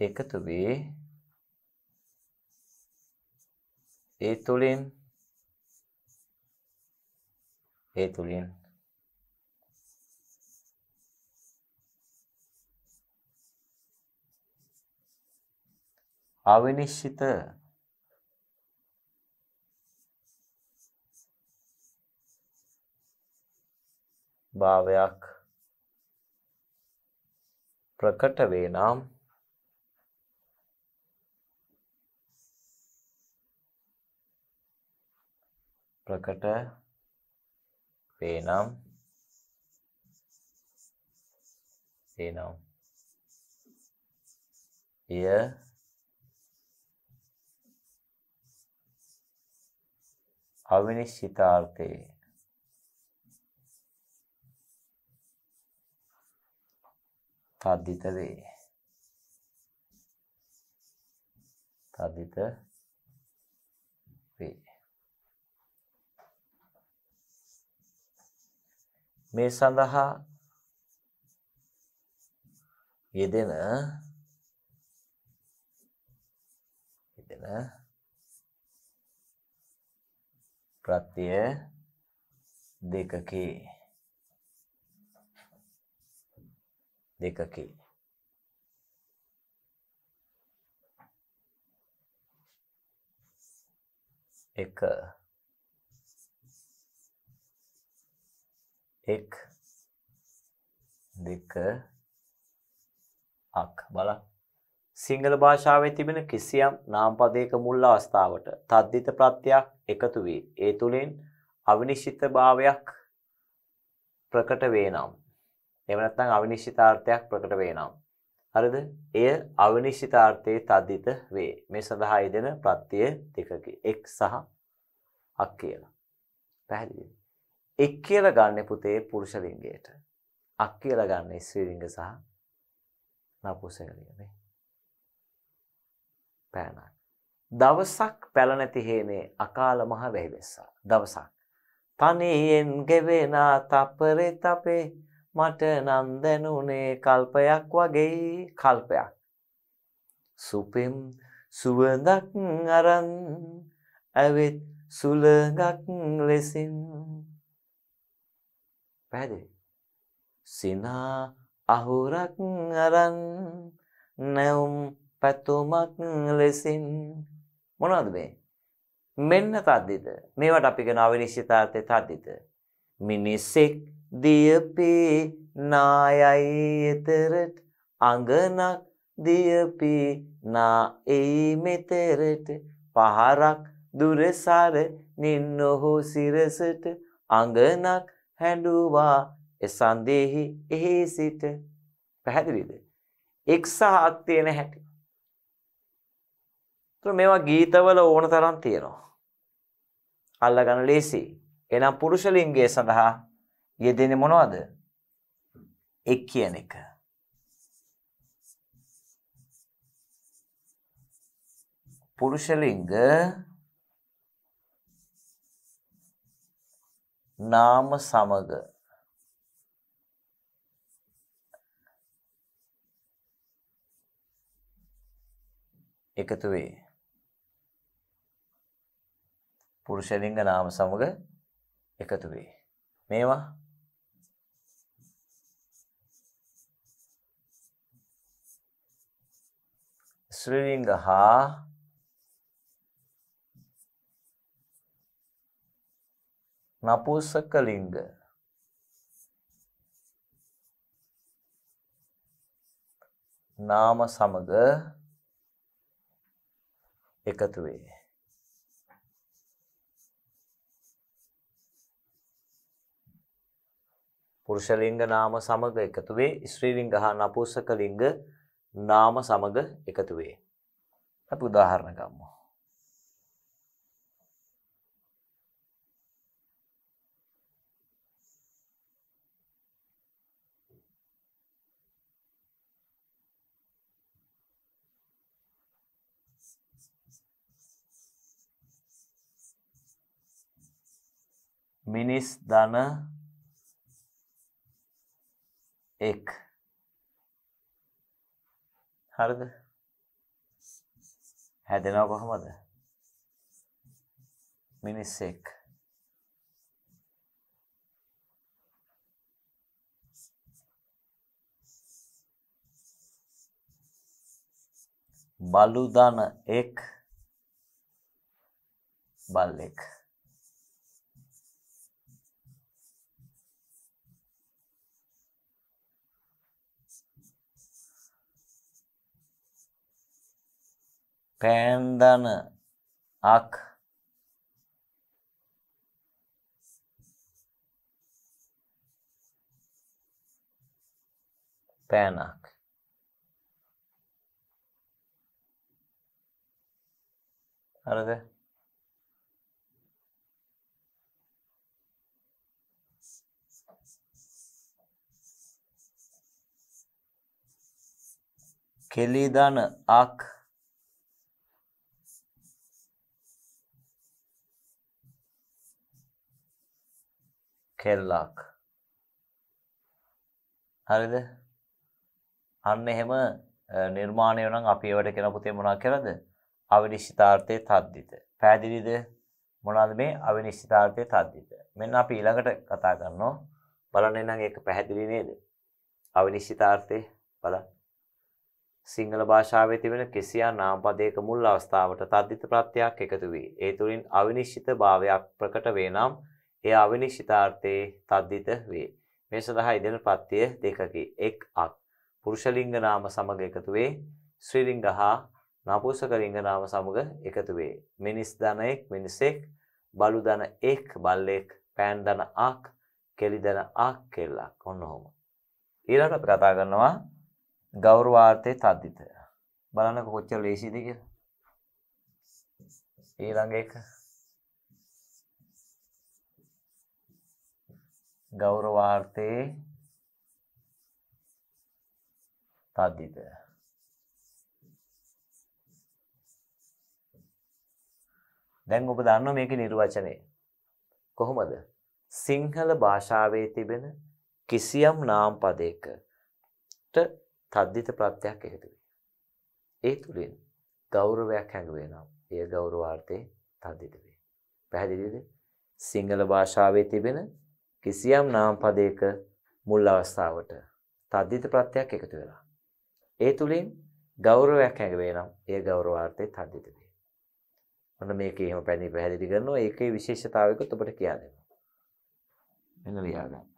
එකතු වේ ඒ තුළින් ඒ තුළින් අවිනිශ්චිත භාවයක් ප්‍රකට වේ නම් ප්‍රකට පේනම් පේනම් එය අවිනිශ්චිතාර්ථයේ තද්දිත වේ තද්දිත මේ සඳහා යෙදෙන යෙදෙන ප්‍රත්‍ය දෙකකි දෙකකි එක එක් දෙක අක් බල සිංහල භාෂාවේ තිබෙන කිසියම් නාම්පදයක මුල් අවස්ථාවට තද්ධිත ප්‍රත්‍යයක් එකතු වී ඒ තුළින් අවිනිශ්චිත භාවයක් ප්‍රකට වේ නම් එමනත්තං අවිනිශ්චිතාර්ථයක් ප්‍රකට වේ නම් හරිද එය අවිනිශ්චිතාර්ථයේ තද්ධිත වේ මේ සඳහා යෙදෙන ප්‍රත්‍යය දෙකකි එක් සහ අක් කියලා පැහැදිලි එක් කියලා ගන්න පුතේ පුරුෂ ලිංගයට. අක් කියලා ගන්න ස්ත්‍රී ලිංග සහ නපුසක ලිංගනේ. පෑනක්. දවසක් පැල නැති හේනේ අකාල මහ වැහිවැස්සා. දවසක්. තනියෙන් ගෙවෙන තපරේ තපේ මට නම් දැනුනේ කල්පයක් වගේ කල්පයක්. සුපෙම් සුවඳක් අරන් ඇවිත් සුළඟක් ලෙසින් පැහැදිලි. සිනා අහුරක් අරන් නැවුම් පැතුමක් ලෙසින් මොනවද මේ? මෙන්න තද්දිත. මේවට අපි කියන අවිනිශ්චිතාර්ථය තද්දිත. මිනිසෙක් දියපේ නායයි එතරට අඟනක් දියපේ නා එයි මෙතරට පහරක් දුරසර නින්නොහු සිරසට අඟනක් හැඬුවා එසන්දේහි එහි සිට පැහැදිලිද? එක් සහ අක් තියෙන හැටි. ඒතර මේවා ගීතවල ඕන තරම් තියෙනවා. අල්ලගන්න ලේසි. එහෙනම් පුරුෂ ලිංගය සඳහා යෙදෙන්නේ මොනවද? එක් කියන එක. පුරුෂ ලිංග නාම සමග එකතු වේ. පුරුෂලිංග නාම සමග එකතු වේ. මේවා ශ්‍රීලිංග හා නපුස්සක ලිංග නාම සමග එකතු වේ. පුරුෂ ලිංග නාම සමග එකතු වේ ස්ත්‍රී ලිංග හා නපුසක ලිංග නාම සමග එකතු වේ අපි උදාහරණ ගමු මිනිස් ධන එක් හරිද හැදෙනව කොහොමද මිනිස් එක් බලු ධන එක් බල්ලෙක් පෑන්දන අක් පෑනක් හරද කෙලිදන අක් කෙල්ලක්. හරිද? අන්න එහෙම නිර්මාණය නම් අපි ඒවට කියන පුතේ මොනවා කරද? අවිනිශ්චිතාර්ථයේ තද්දිත. පැහැදිලිද? මොනවාද මේ අවිනිශ්චිතාර්ථයේ තද්දිත? මෙන්න අපි ඊළඟට කතා කරනවා. බලන්න නම් ඒක පැහැදිලි නේද? අවිනිශ්චිතාර්ථයේ බලන්න. සිංහල භාෂාවේ තිබෙන කිසියම් නාමපදයක මුල් අවස්ථාවට තද්දිත ප්‍රත්‍යයක් එකතු වේ. ඒ තුලින් අවිනිශ්චිත භාවයක් ප්‍රකට වේ නම් එය අවිනිශ්චිතාර්ථයේ තද්දිත වේ. මේ සඳහා ඉදෙන පත්‍ය දෙකකි. එක් අක් පුරුෂලිංග නාම සමග එකතු වේ. ශ්‍රීලිංග හා නපුසක ලිංග නාම සමග එකතු වේ. මිනිස් ධනයෙක් මිනිසෙක්, බලු ධන එක් බල්ලෙක්, පෑන් ධන අක්, කෙලි ධන අක් කෙල්ලක්. ඔන්න ඔහොම. ඊළඟට අපි කතා කරනවා ගෞරවාර්ථයේ තද්දිත. බලන්නකො කොච්චර ලේසිද කියලා. ඊළඟ එක ගෞරවාර්ථයේ තද්දිත දැන් ඔබ දන්නවා මේකේ නිර්වචනය කොහොමද සිංහල භාෂාවේ තිබෙන කිසියම් නාම පදයකට තද්දිත ප්‍රත්‍යක් හේතු ඒ තුලින් ගෞරවයක් හැඟ වෙනවා. ඒ ගෞරවාර්ථයේ තද්දිත වේ. පැහැදිලිද? සිංහල භාෂාවේ තිබෙන කිසියම් නාම පදයක මුල් අවස්ථාවට තද්දිත ප්‍රත්‍යක් එකතු වෙලා. ඒ තුලින් ගෞරවයක් හැඟවේ නම් ඒ ගෞරවාර්ථය තද්දිත වේ. ඔන්න මේක එහෙම පැහැදිලි පැහැදිලි කරනවා ඒකේ විශේෂතාවයකුත් ඔබට කියා දෙනවා. එන්න ලියා ගන්න.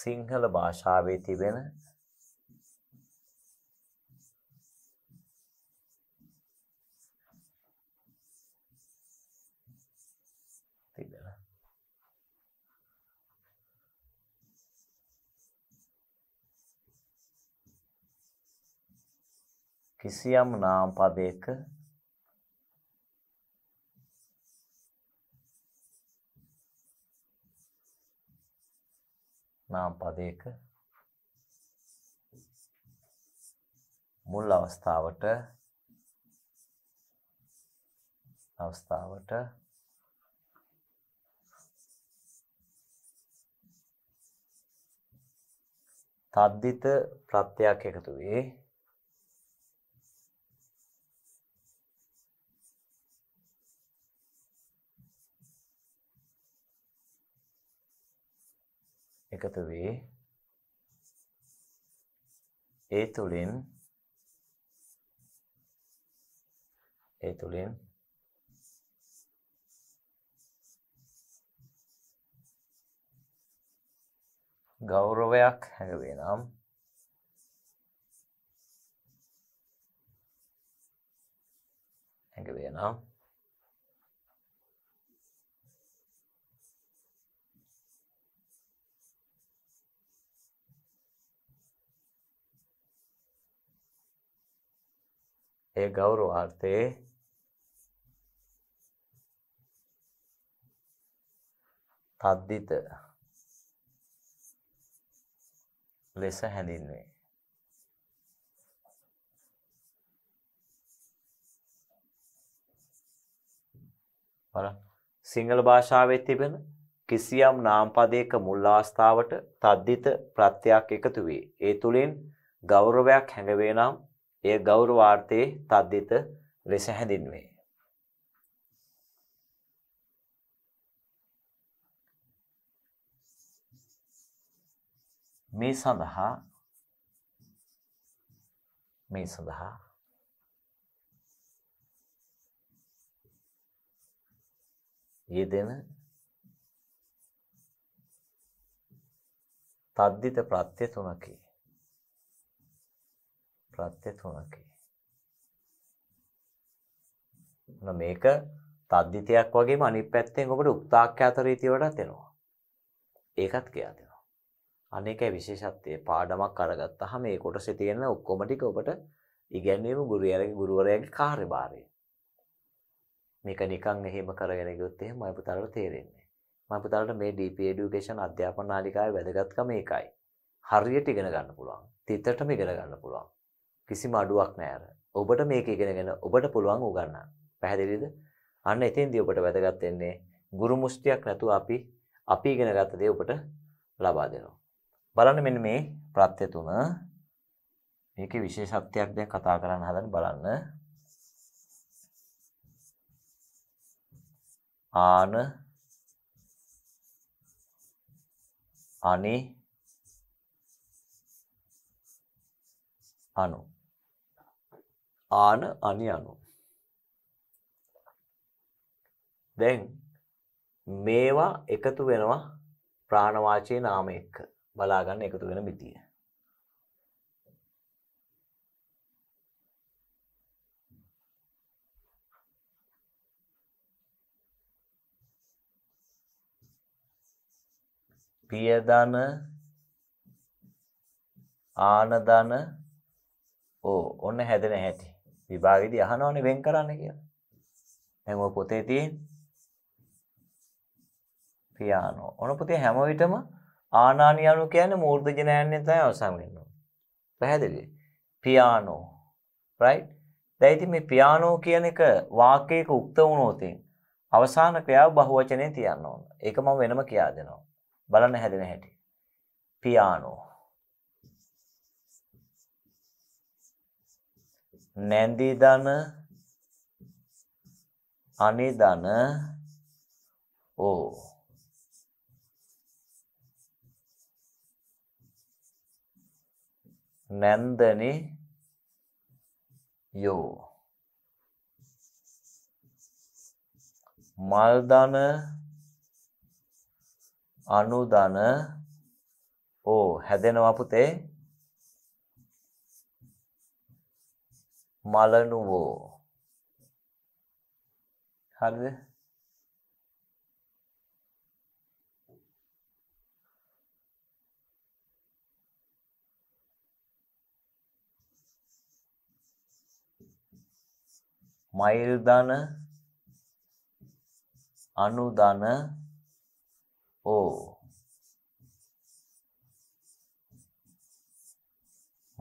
සිංහල භාෂාවේ තිබෙන කිසියම් නාම පදයක නාම පදයක මුල් අවස්ථාවට අවස්ථාවට තද්දිත ප්‍රත්‍යක් එකතු වේ එකතු වී ඒ තුලින් ඒ තුලින් ගෞරවයක් හැඟවේ නම් හැඟවේ නම් ඒ ගෞරවාර්ථයේ තද්දිත ලෙස හැඳින්වේ. බලන්න සිංහල භාෂාවේ තිබෙන කිසියම් නාමපදයක මුල් අවස්ථාවට තද්දිත ප්‍රත්‍යක් එකතු වේ. ඒ තුලින් ගෞරවයක් හැඟ වේ නම් එය ගෞරවාර්ථයේ තද්දිත ලෙස හැඳින්වේ. මේ සඳහා මේ සඳහා යෙදෙන තද්දිත ප්‍රත්‍ය තුනකි. ප්‍රත්‍ය තුනකි. මේක තද්දිතයක් වගේම අනිත් පැත්තෙන් ඔබට උක්තාක්ඛ්‍යාත රීතියටත් එනවා. ඒකත් කියලා දෙනවා. අනේකයි විශේෂත්වය පාඩමක් අරගත්තාම මේ කොටසේ තියෙන ඔක්කොම ටික ඔබට ඉගැන්වීම ගුරුවරයාගේ ගුරුවරයාගේ කාර්යභාරය. මේක නිකන් එහෙම කරගෙන ගියොත් එහෙම මම පුතාලට තේරෙන්නේ. මම පුතාලට මේ DP education අධ්‍යාපන නාලිකාවේ වැදගත්කම ඒකයි. හරියට ඉගෙන ගන්න පුළුවන්. තිතටම ඉගෙන ගන්න පුළුවන්. කිසිම අඩුවක් නෑර ඔබට මේක ඉගෙනගෙන ඔබට පුළුවන් උගන්න පැහැදිලිද අන්න එතින්දි ඔබට වැදගත්වෙන්නේ ගුරු මුෂ්ටියක් නැතු අපි අපි ඉගෙන ගත්තදේ ඔබට ලබා දෙනවා බලන්න මෙන්න මේ ප්‍රත්‍ය තුන මේක විශේෂත්වයක් දැන් කතා කරන්න හදන බලන්න ආන අනේ අනු ආන අනි අනු. දැන් මේවා එකතු වෙනවා ප්‍රාණවාචය නාම එක්ක බලාගන්න එකතු වෙන බිතිය. පියදන ආනදන ඕ ඔන්න හැදෙන හැටි විභාගෙදී අහනවනේ වෙන් කරන්න කියලා. දැන් ඔය පොතේ තියෙන පියානෝ. ඔන පොතේ හැම විටම ආනානියනු කියන්නේ මූර්ධජ නෑන්නේ තමයි අවසන් වෙන්නේ. පැහැදිලිද? පියානෝ. right? දැන් ඉතින් මේ පියානෝ කියන එක වාක්‍යයක උක්ත වුණොත් අවසාන ක්‍රියාව බහුවචනේ තියන්න ඕන. ඒක මම වෙනම කියා දෙනවා. බලන්න හැදෙන හැටි. පියානෝ නැඳි දන අනිදන ඕ නැන්දනි යෝ මල්දන අනුදන ඕ හැදෙනවා පුතේ මලනුවෝ හරිද මයිල් ධන අනු ධන ඕ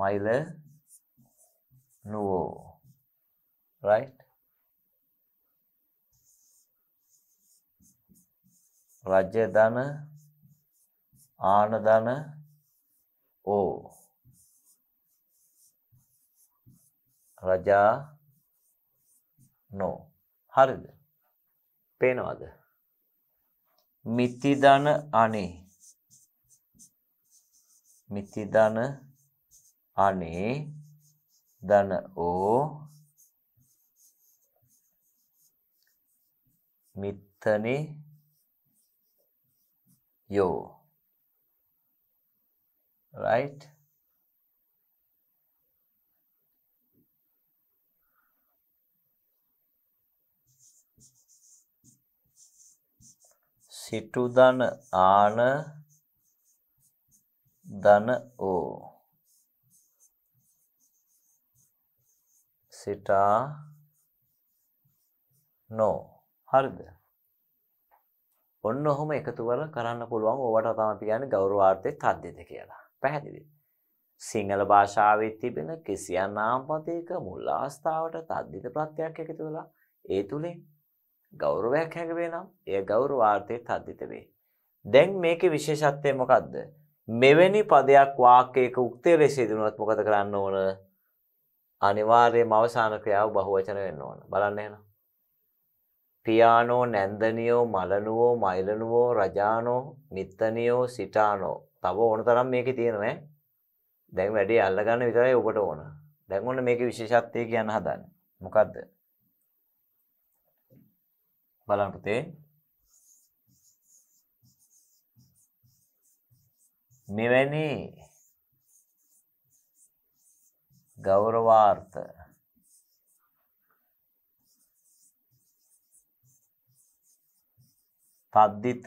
මයිල నువ్వు రైట్ රජ්‍යධන ආනධන ඕ රජා නෝ හරිද පේනවද මිතිධන අනේ මිතිධන අනේ ධන ඕ මිත්තනේ යෝ right සිටු ධන ආන ධන ඕ සිටා නෝ හරිද ඔන්න ඔහොම එකතුවර කරන්න පුළුවන් ඕවට තම පියන ගෞරවාර්ථය තද්දෙද කියලා පැහැදිලි. සිංහල භාෂාවත් තිබෙන කිසියන් නාම්පතයක මුල් අවස්ථාවට තද්දිත ප්‍රත්‍යයක් එකතු වෙලා ඒ තුළින් ගෞරවයක් හැඟවේ නම් එය ගෞරවාර්ථය තද්දිත වේ. දැන් මේක විශේෂත්වය මොකක්ද. මෙවැනි පදයක් වාකයක උක්තේ ලෙසේ දුනුවත් මොකද කරන්න ඕන අනිවාර්යයෙන්ම අවසාන ක්‍රියාව බහුවචන වෙන්න ඕන. බලන්න එහෙනම්. පියානෝ, නැන්දනියෝ, මලනුවෝ, මයිලනුවෝ, රජානෝ, නිත්තනියෝ, සිටානෝ. තව ඕන තරම් මේකේ තියෙනවා දැන් වැඩේ අල්ලගන්න විතරයි ඔබට ඕන. දැන් ඔන්න මේකේ විශේෂත්වය කියන්න හදන්නේ. මොකද්ද? බලන්න පුතේ. මෙවැනි ගෞරවාර්ථ පද්ධිත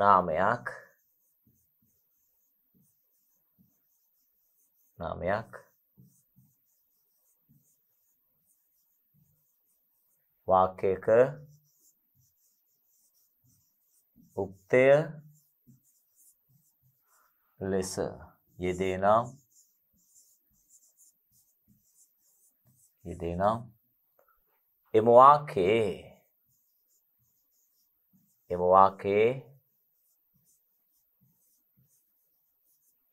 නාමයක් නාමයක් වාක්‍යයක උක්තය ලෙස යෙදේ නම් එදේනම් එම වාක්‍යයේ එම වාක්‍යයේ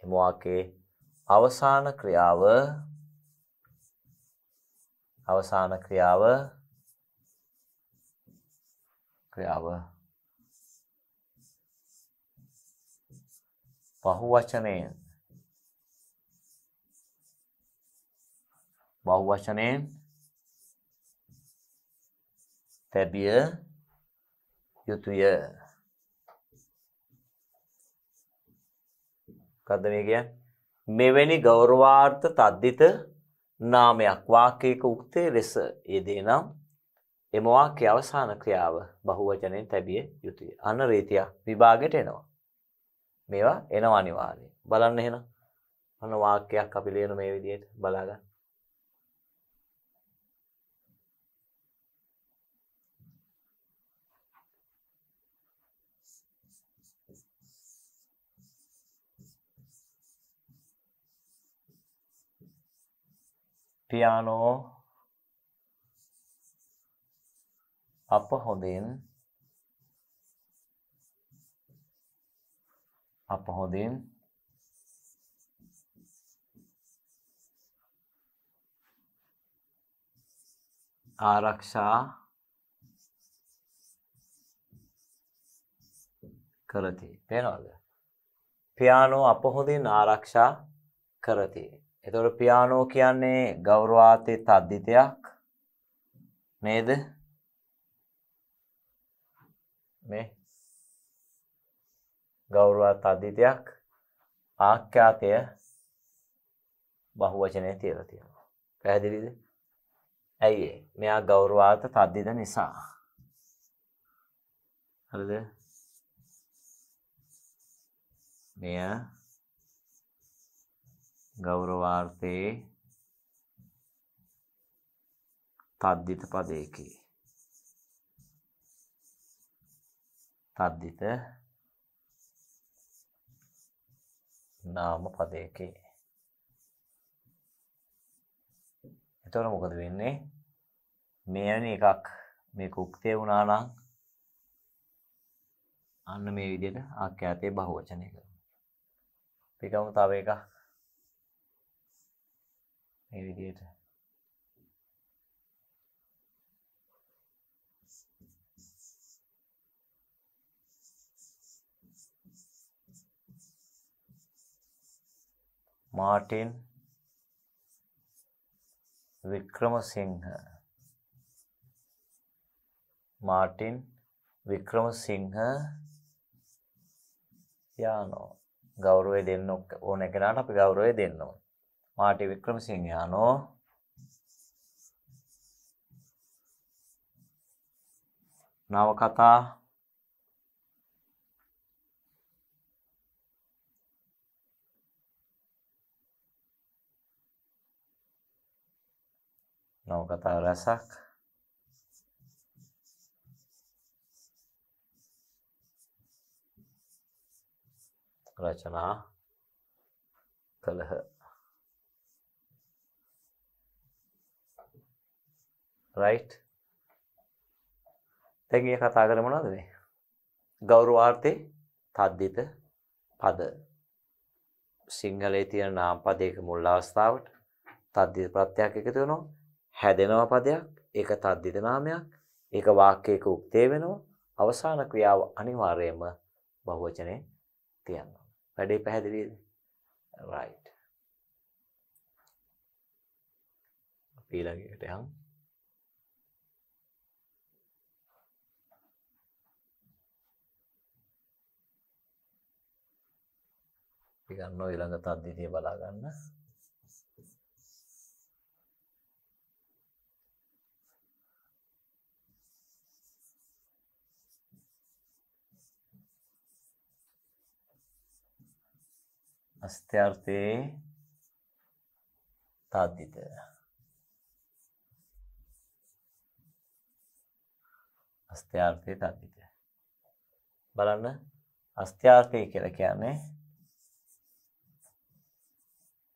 එම වාක්‍යයේ අවසාන ක්‍රියාව අවසාන ක්‍රියාව ක්‍රියාව පහුවචනයෙන් බහුවචනයෙන් තැබිය යුතුය. මොකද්ද මේ කියන්නේ? මෙවැනි ගෞරවාර්ථ තද්දිත නාමයක් වාක්‍යයක උක්තේ ලෙස යෙදේනම් එම වාක්‍යයේ අවසාන ක්‍රියාව බහුවචනයෙන් තැබිය යුතුය. අන රීතිය විභාගයට එනවා. මේවා එනවා අනිවාර්යයෙන්. බලන්න එහෙනම් අන වාක්‍යයක් අපි ලියන මේ විදිහට බලා ගන්න. පියානෝ අප හොඳින් අප හොඳින් ආරක්ෂා කරති. පේනවද? පියානෝ අප හොඳින් ආරක්ෂා කරති. එතකොට පියානෝ කියන්නේ ගෞරවාතීත අද්විතයක් නේද? මේ ගෞරවාත අද්විතයක් ආඛ්‍යාතය බහුවචනයේ තියලා තියෙනවා. පැහැදිලිද? ඇයි ඒ? මෙයා ගෞරවාත තද්දිත නිසා. හරිද? මෙයා ගෞරවාර්ථයේ තද්දිත පදයකි. තද්දිත නාම පදයකි. එතකොට මොකද වෙන්නේ? මේ යන්නේ එකක් මේක උක්තේ වුණා නම් අන්න මේ විදිහට ආඛ්‍යාතයේ බහුවචනය කරනවා. ඊගොම තව එකක් මේ විදියට මාටින් වික්‍රමසිංහ මාටින් වික්‍රමසිංහ යානෝ ගෞරවය දෙන්න ඕන එකනට අපි ගෞරවය දෙන්න ඕන Mau di-ikrim ya, noh? Nawa kata. Nawa kata resak. Kira chana. Right දැන් ඒ කතා කරේ මොනවද මේ ගෞරවාර්ථේ තද්දිත පද සිංහලේ තියෙන නාම පදයක මුල් අවස්ථාවට තද්දිත ප්‍රත්‍යයක් එකතු වෙනවා හැදෙනවා පදයක් ඒක තද්දිත නාමයක් ඒක වාක්‍යයක උක්තේ වෙනවා අවසාන ක්‍රියාව අනිවාර්යයෙන්ම බහුවචනේ තියනවා වැඩේ පැහැදිලිද right ඊළඟට යමු අපි ගන්නවා ඊළඟ තද්දිතිය බලා ගන්න. අස්ත්‍යාර්ථේ තද්දිත අස්ත්‍යාර්ථේ තද්දිත බලන්න අස්ත්‍යාර්ථය කියලා කියන්නේ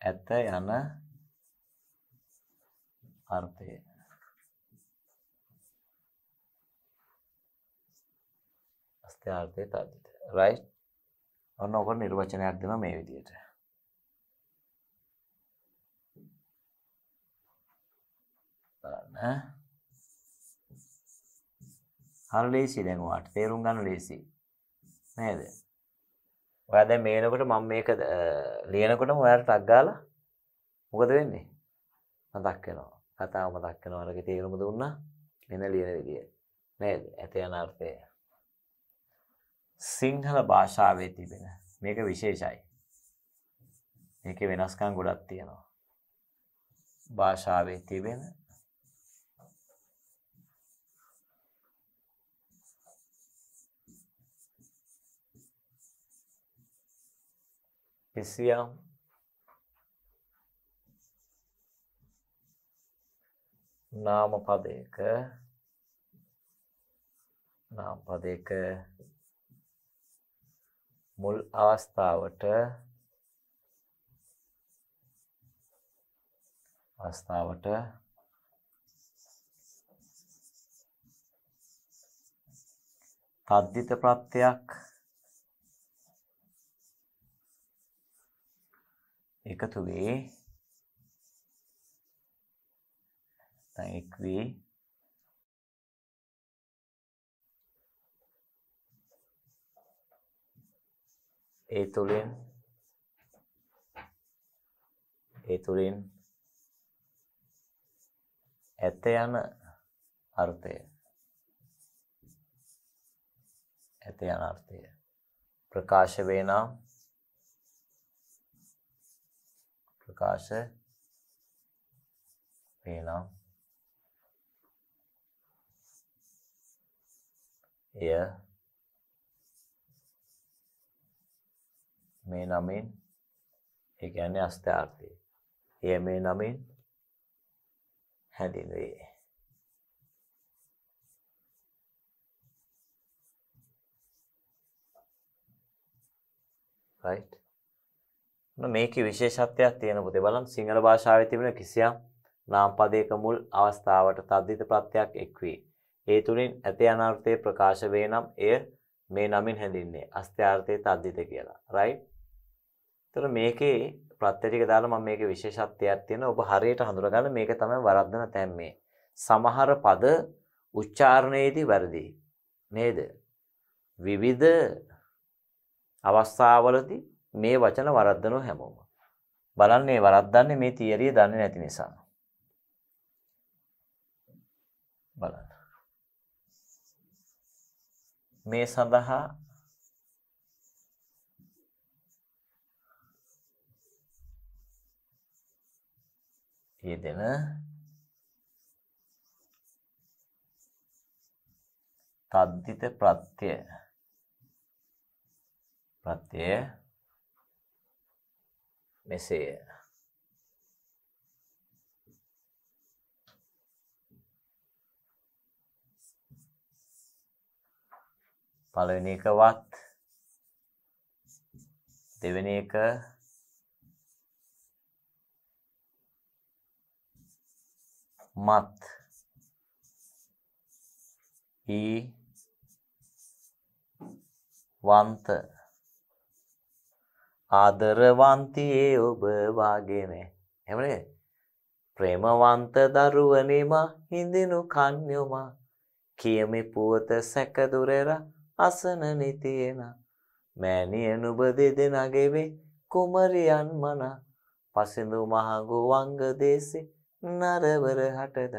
ඇත යන අර්ථය අස්ථාර්ථය තදිත රයිට් ඔන්න ඔකට නිර්වචනයක් දෙනවා මේ විදිහට බලන්න හරි ලේසි දැන් ඔයාලට තේරුම් ගන්න ලේසි නේද ඔයා දැන් මේනකොට මම මේක ලියනකොටම ඔයාලට අග්ගාලා මොකද වෙන්නේ? මතක් වෙනවා. කතාව මතක් වෙනවා. අරගේ තේරුම දුන්නා. මෙන්න ලියන විදිය. නේද? ඇත යන අර්ථය. සිංහල භාෂාවේ තිබෙන මේක විශේෂයි. මේකේ වෙනස්කම් ගොඩක් තියෙනවා. භාෂාවේ තිබෙන decía නාම පදයක නාම පදයක මුල් අවස්ථාවට අවස්ථාවට තද්දිත ප්‍රත්‍යක් එකතු වේ එක් වේ ඒ තුළින් ඒ තුළින් ඇත යන අර්ථය ඇත යන අර්ථය ප්‍රකාශ වේ නම් காசை வேணாம் ஏ मेनामिन ये कहने हस्ते आरती ये मेनामिन हदीनवी राइट මේකේ විශේෂත්වයක් තියෙන පුතේ බලන්න සිංහල භාෂාවේ තිබෙන කිසියම් නාමපදයක මුල් අවස්ථාවට තද්දිත ප්‍රත්‍යක් එක්වේ. ඒ තුලින් ඇති අනර්ථය ප්‍රකාශ වේ නම් එය මේ නමින් හැඳින්නේ අස්ත්‍යාර්ථයේ තද්දිත කියලා. රයිට්? එතකොට මේකේ ප්‍රත්‍ය ටික දාලා මම මේකේ විශේෂත්වයක් තියෙන ඔබ හරියට හඳුනගන්න මේක තමයි වරද්දන තැන් මේ. සමහර පද උච්චාරණයේදී වැරදි. නේද? විවිධ අවස්ථාවලදී මේ වචන වරද්දනෝ හැමෝම. බලන්නේ වරද්දන්නේ මේ තියරිය දන්නේ නැති නිසා. බලන්න. මේ සඳහා යෙදෙන තද්දිත ප්‍රත්‍යය ප්‍රත්‍යය මෙසේය. පළවෙනි එක වත් දෙවෙනි එක මත් ඊ වන්ත ආදරවන්තියේ ඔබ වාගේන හැමනේ ප්‍රේමවන්ත දරුවනම හිඳිනු කන්යුමා කියමි පුවත සැකදුරෙර අසන නිතියෙන මෑනිය නුබ දෙදෙ නගෙවේ කුමරියන් මන පසිඳු මහගු වංගදේසි නරවර හටද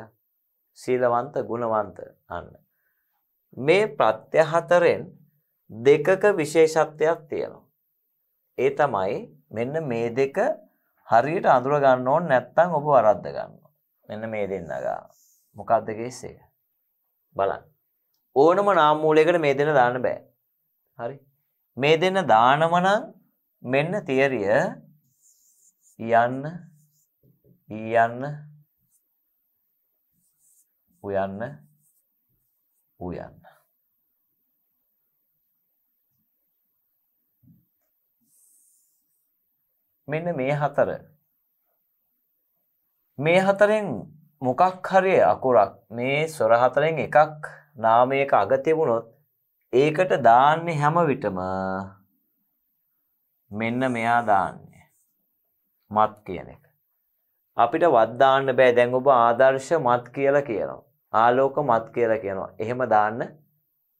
සීලවන්ත ගුණවන්ත අන්න. මේ ප්‍රත්‍ය හතරෙන් දෙකක විශේෂත්වයක් තියෙනවා. ඒ තමයි මෙන්න මේ දෙක හරියට අඳුර ගන්න ඕන නැත්නම් ඔබ වරද්ද ගන්නවා. මෙන්න මේ දෙන්න ගා. මොකක්ද කේස් එක? බලන්න. ඕනම නාම මූලයකට මේ දෙන්න දාන්න බෑ. හරි. මේ දෙන්න දානම නම් මෙන්න තියරිය යන්න යන්න උයන්න උයන්න මෙන්න මේ හතර මේ හතරෙන් මොකක් හරි අකුරක් මේ ස්වර හතරෙන් එකක් නාමයක අග තිබුණොත් ඒකට දාන්නේ හැම විටම මෙන්න මෙයා දාන්නේ මත් කියන එක අපිට වත් දාන්න බෑ දැන් ඔබ ආදර්ශ මත් කියලා කියනවා ආලෝක මත් කියලා කියනවා එහෙම දාන්න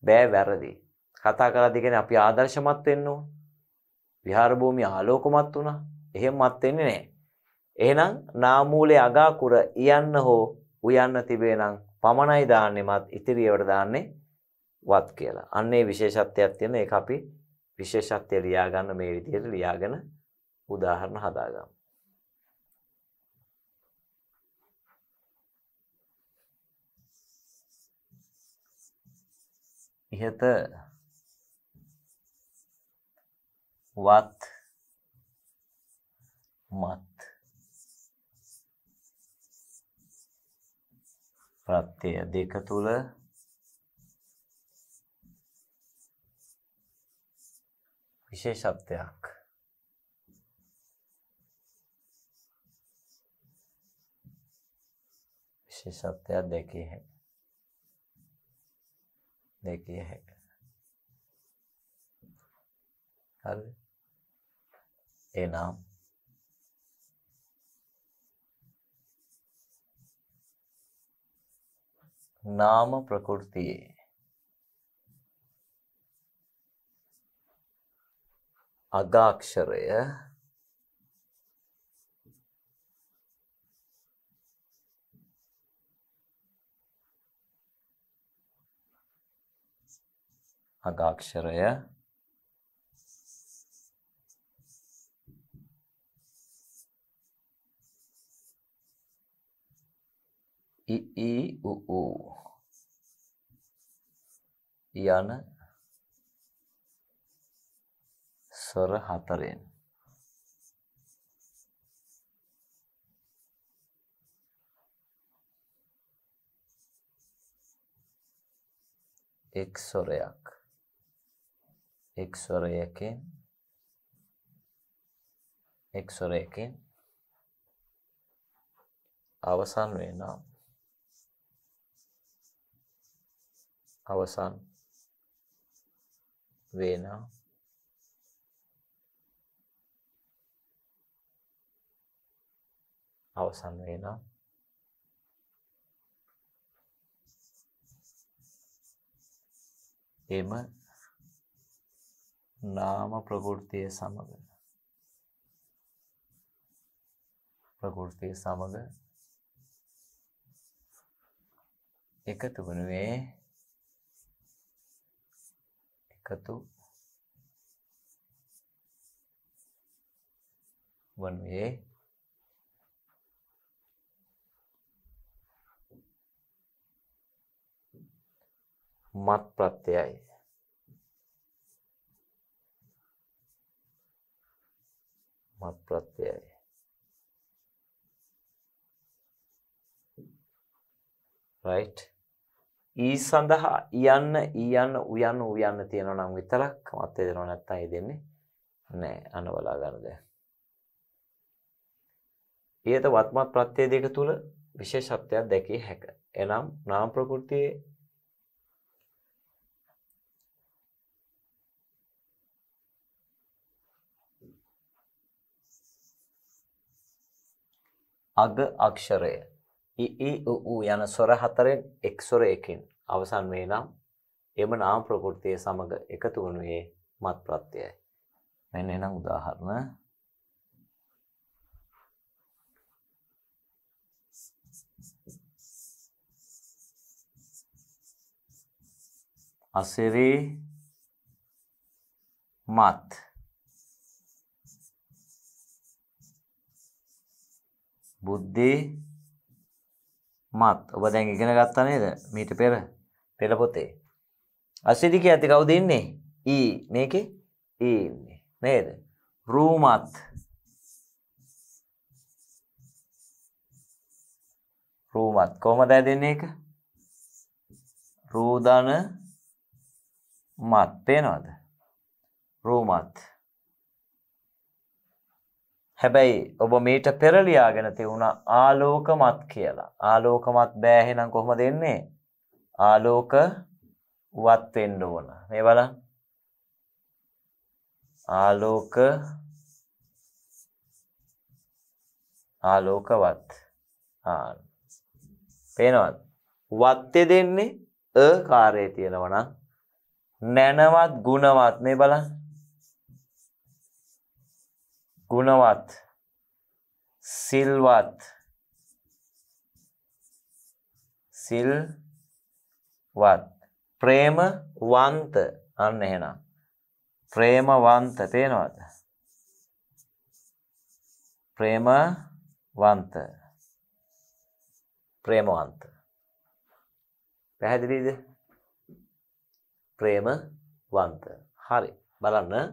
බෑ වැරදි කතා කරද්දී කියන්නේ අපි ආදර්ශමත් වෙන්න ඕන විහාර භූමිය ආලෝකමත් වුණා එහෙමත් වෙන්නේ නැහැ. එහෙනම් නාමූලයේ අගාකුර යන්න හෝ උයන්න තිබේනම් පමණයි දාන්නෙමත් ඉතිරියවට දාන්නේ වත් කියලා. අන්න ඒ විශේෂත්වයක් තියෙන ඒක අපි විශේෂත්වය ලියාගන්න මේ විදිහට ලියාගෙන උදාහරණ හදාගමු. ඉහත වත් मत प्रत्यय देख तुल विशेष विशेषत्या देखी है देखिए है अरे ए नाम නාම ප්‍රකෘතියේ අගාක්ෂරය අගාක්ෂරය ඉ ඊ උ උ යන ස්වර හතරෙන් එක් ස්වරයක් එක් ස්වරයකින් එක් ස්වරයකින් අවසන් වෙනවා අවසන් වෙනවා අවසන් වෙනවා එම නාම ප්‍රകൃතිය සමග ප්‍රകൃතිය සමග එකතු වනුයේ कतु वन ए मत प्रत्यय मत प्रत्यय राइट right? ඊ සඳහා යන්න යන්න උයන්න උයන්න තියෙනවා නම් විතරක් මතේ දෙනව නැත්තම් ඒ දෙන්නේ නෑ අනවලා ගන්න දැන්. ඊට වත්මත් ප්‍රත්‍ය දෙක තුල විශේෂත්වයක් දැකිය හැක. එනම් නාම ප්‍රകൃතියේ අග අක්ෂරය ඌ යන සොර හතරෙන් එක් සොර එකින් අවසන් වේ නම් එම නාම ප්‍රකෘතිය සමග එකතු වනුයේ මත් ප්‍රත්‍යයයි. මෙන්න එනම් උදාහරණ අසිරි මත් බුද්ධි මත් ඔබ දැන් ඉගෙන ගත්තා නේද මීට පෙර පෙර පොතේ අසිරික ඇති කවුද ඉන්නේ ඊ මේකේ ඊ ඉන්නේ නේද රූමත් රූමත් කොහොමද ඇදෙන්නේ ඒක රූදන මත් පේනවද රූමත් හැබැයි ඔබ මීට පෙරලියාගෙන තිවුණ ආලෝකමත් කියලා. ආලෝකමත් බෑහෙනම් කොහොම දෙන්නේ. ආලෝක වත්වෙන්න ඕන. මේ බල ආලෝක ආලෝකවත් පේනවත් වත්තය දෙන්නේ අ කාරය තියෙනවන නැනවත් ගුණවත් මේ බලන් ගුණවත් සිල්වත් සිල්වත් ප්‍රේමවන්ත අන්න එහෙනම් ප්‍රේමවන්ත තේනවද ප්‍රේමවන්ත ප්‍රේමවන්ත පැහැදිලිද ප්‍රේමවන්ත හරි බලන්න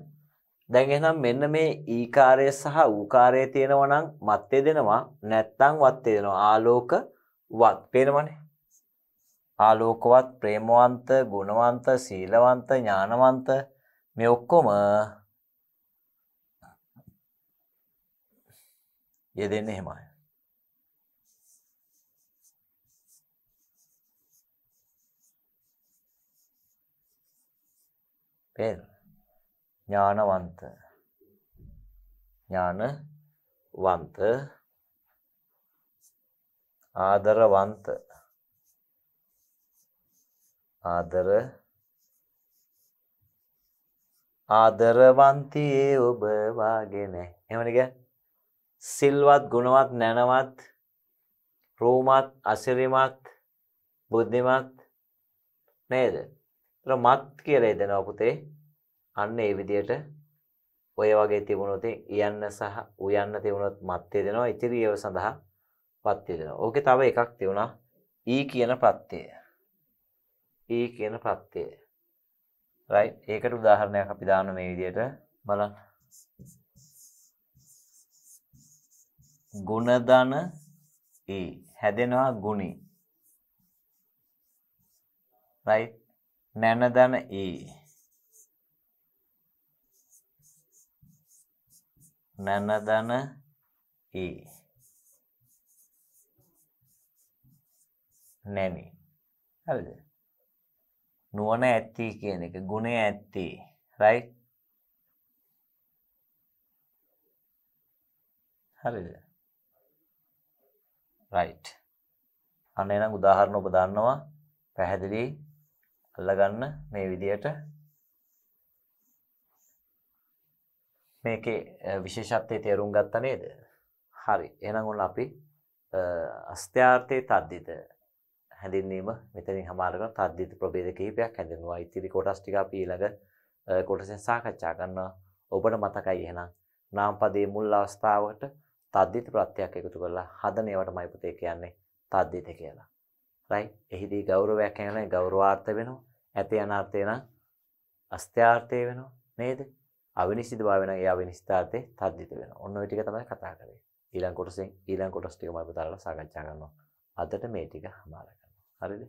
දැන් එහෙනම් මෙන්න මේ ඊකාරය e සහ ඌකාරය තියෙනවා නම් මත්තේ දෙනවා නැත්නම් වත්තේ දෙනවා ආලෝක වත් පේනවනේ ආලෝකවත් ප්‍රේමවන්ත ගුණවන්ත සීලවන්ත ඥානවන්ත මේ ඔක්කොම යෙදෙන්න එහෙමයි පේනවා ඥානවන්ත ඥානවන්ත ආදරවන්ත ආදර ආදරවන්තියේ ඔබ වාගේ නෑ එහෙමනේ කියන්නේ සිල්වත් ගුණවත් නැනවත් රෝමත් අසිරිමත් බුද්ධිමත් නේද? ඒතර මත් කියලා එදෙනවා පුතේ. අන්න ඒ විදියට ඔය වගේ තිබුණොත් යන්න සහ උයන්න තිබුණොත් මත් දෙනවා ඉතිරියව සඳහා පත්‍ය දෙනවා. ඕකේ තව එකක් තිබුණා ඊ කියන ප්‍රත්‍යය. ඊ කියන ප්‍රත්‍යය. රයිට් ඒකට උදාහරණයක් අපි දාන්න මේ විදියට බලන්න. ගුණධන ඊ e. හැදෙනවා ගුණි. රයිට් නැනදන ඊ e. නැනදන ඒ නැමි හරිද නුවණ ඇත්ති කියන එක ගුණය ඇත්ති රයිට් හරිද රයිට් අන්න එහෙනම් උදාහරණ ඔබ දන්නවා පැහැදිලි අල්ලගන්න මේ විදියට මේකේ විශේෂත්වය තේරුම් ගත්ත නේද හරි එහෙනම් ඔන්න අපි අස්ත්‍යාර්ථයේ තද්දිත හැඳින්වීම මෙතනින් හමාර කරන තද්දිත ප්‍රභේද කිහිපයක් හැඳින්වුවා. ඉතිරි කොටස් ටික අපි ඊළඟ කොටසෙන් සාකච්ඡා කරනවා. ඔබට මතකයි එහෙනම් නාමපදයේ මුල් අවස්ථාවට තද්දිත ප්‍රත්‍යයක් එකතු කරලා හදන ඒවටමයි පුතේ කියන්නේ තද්දිත කියලා. right? එහිදී ගෞරවයක් කියන්නේ ගෞරවාර්ථ වෙනවා. ඇතේ අනර්ථේ නම් අස්ත්‍යාර්ථය වෙනවා. නේද? අවිනිශ්චිත භාවය නම් ඒ අවිනිශ්චිතාර්ථේ තද්දිත වෙනවා. ඔන්න ඔය ටික තමයි කතා කරේ. ඊළඟ කොටසෙන් ඊළඟ කොටස් ටිකම අපි තරලා සාකච්ඡා කරනවා. අදට මේ ටික හමාර කරනවා. හරිද?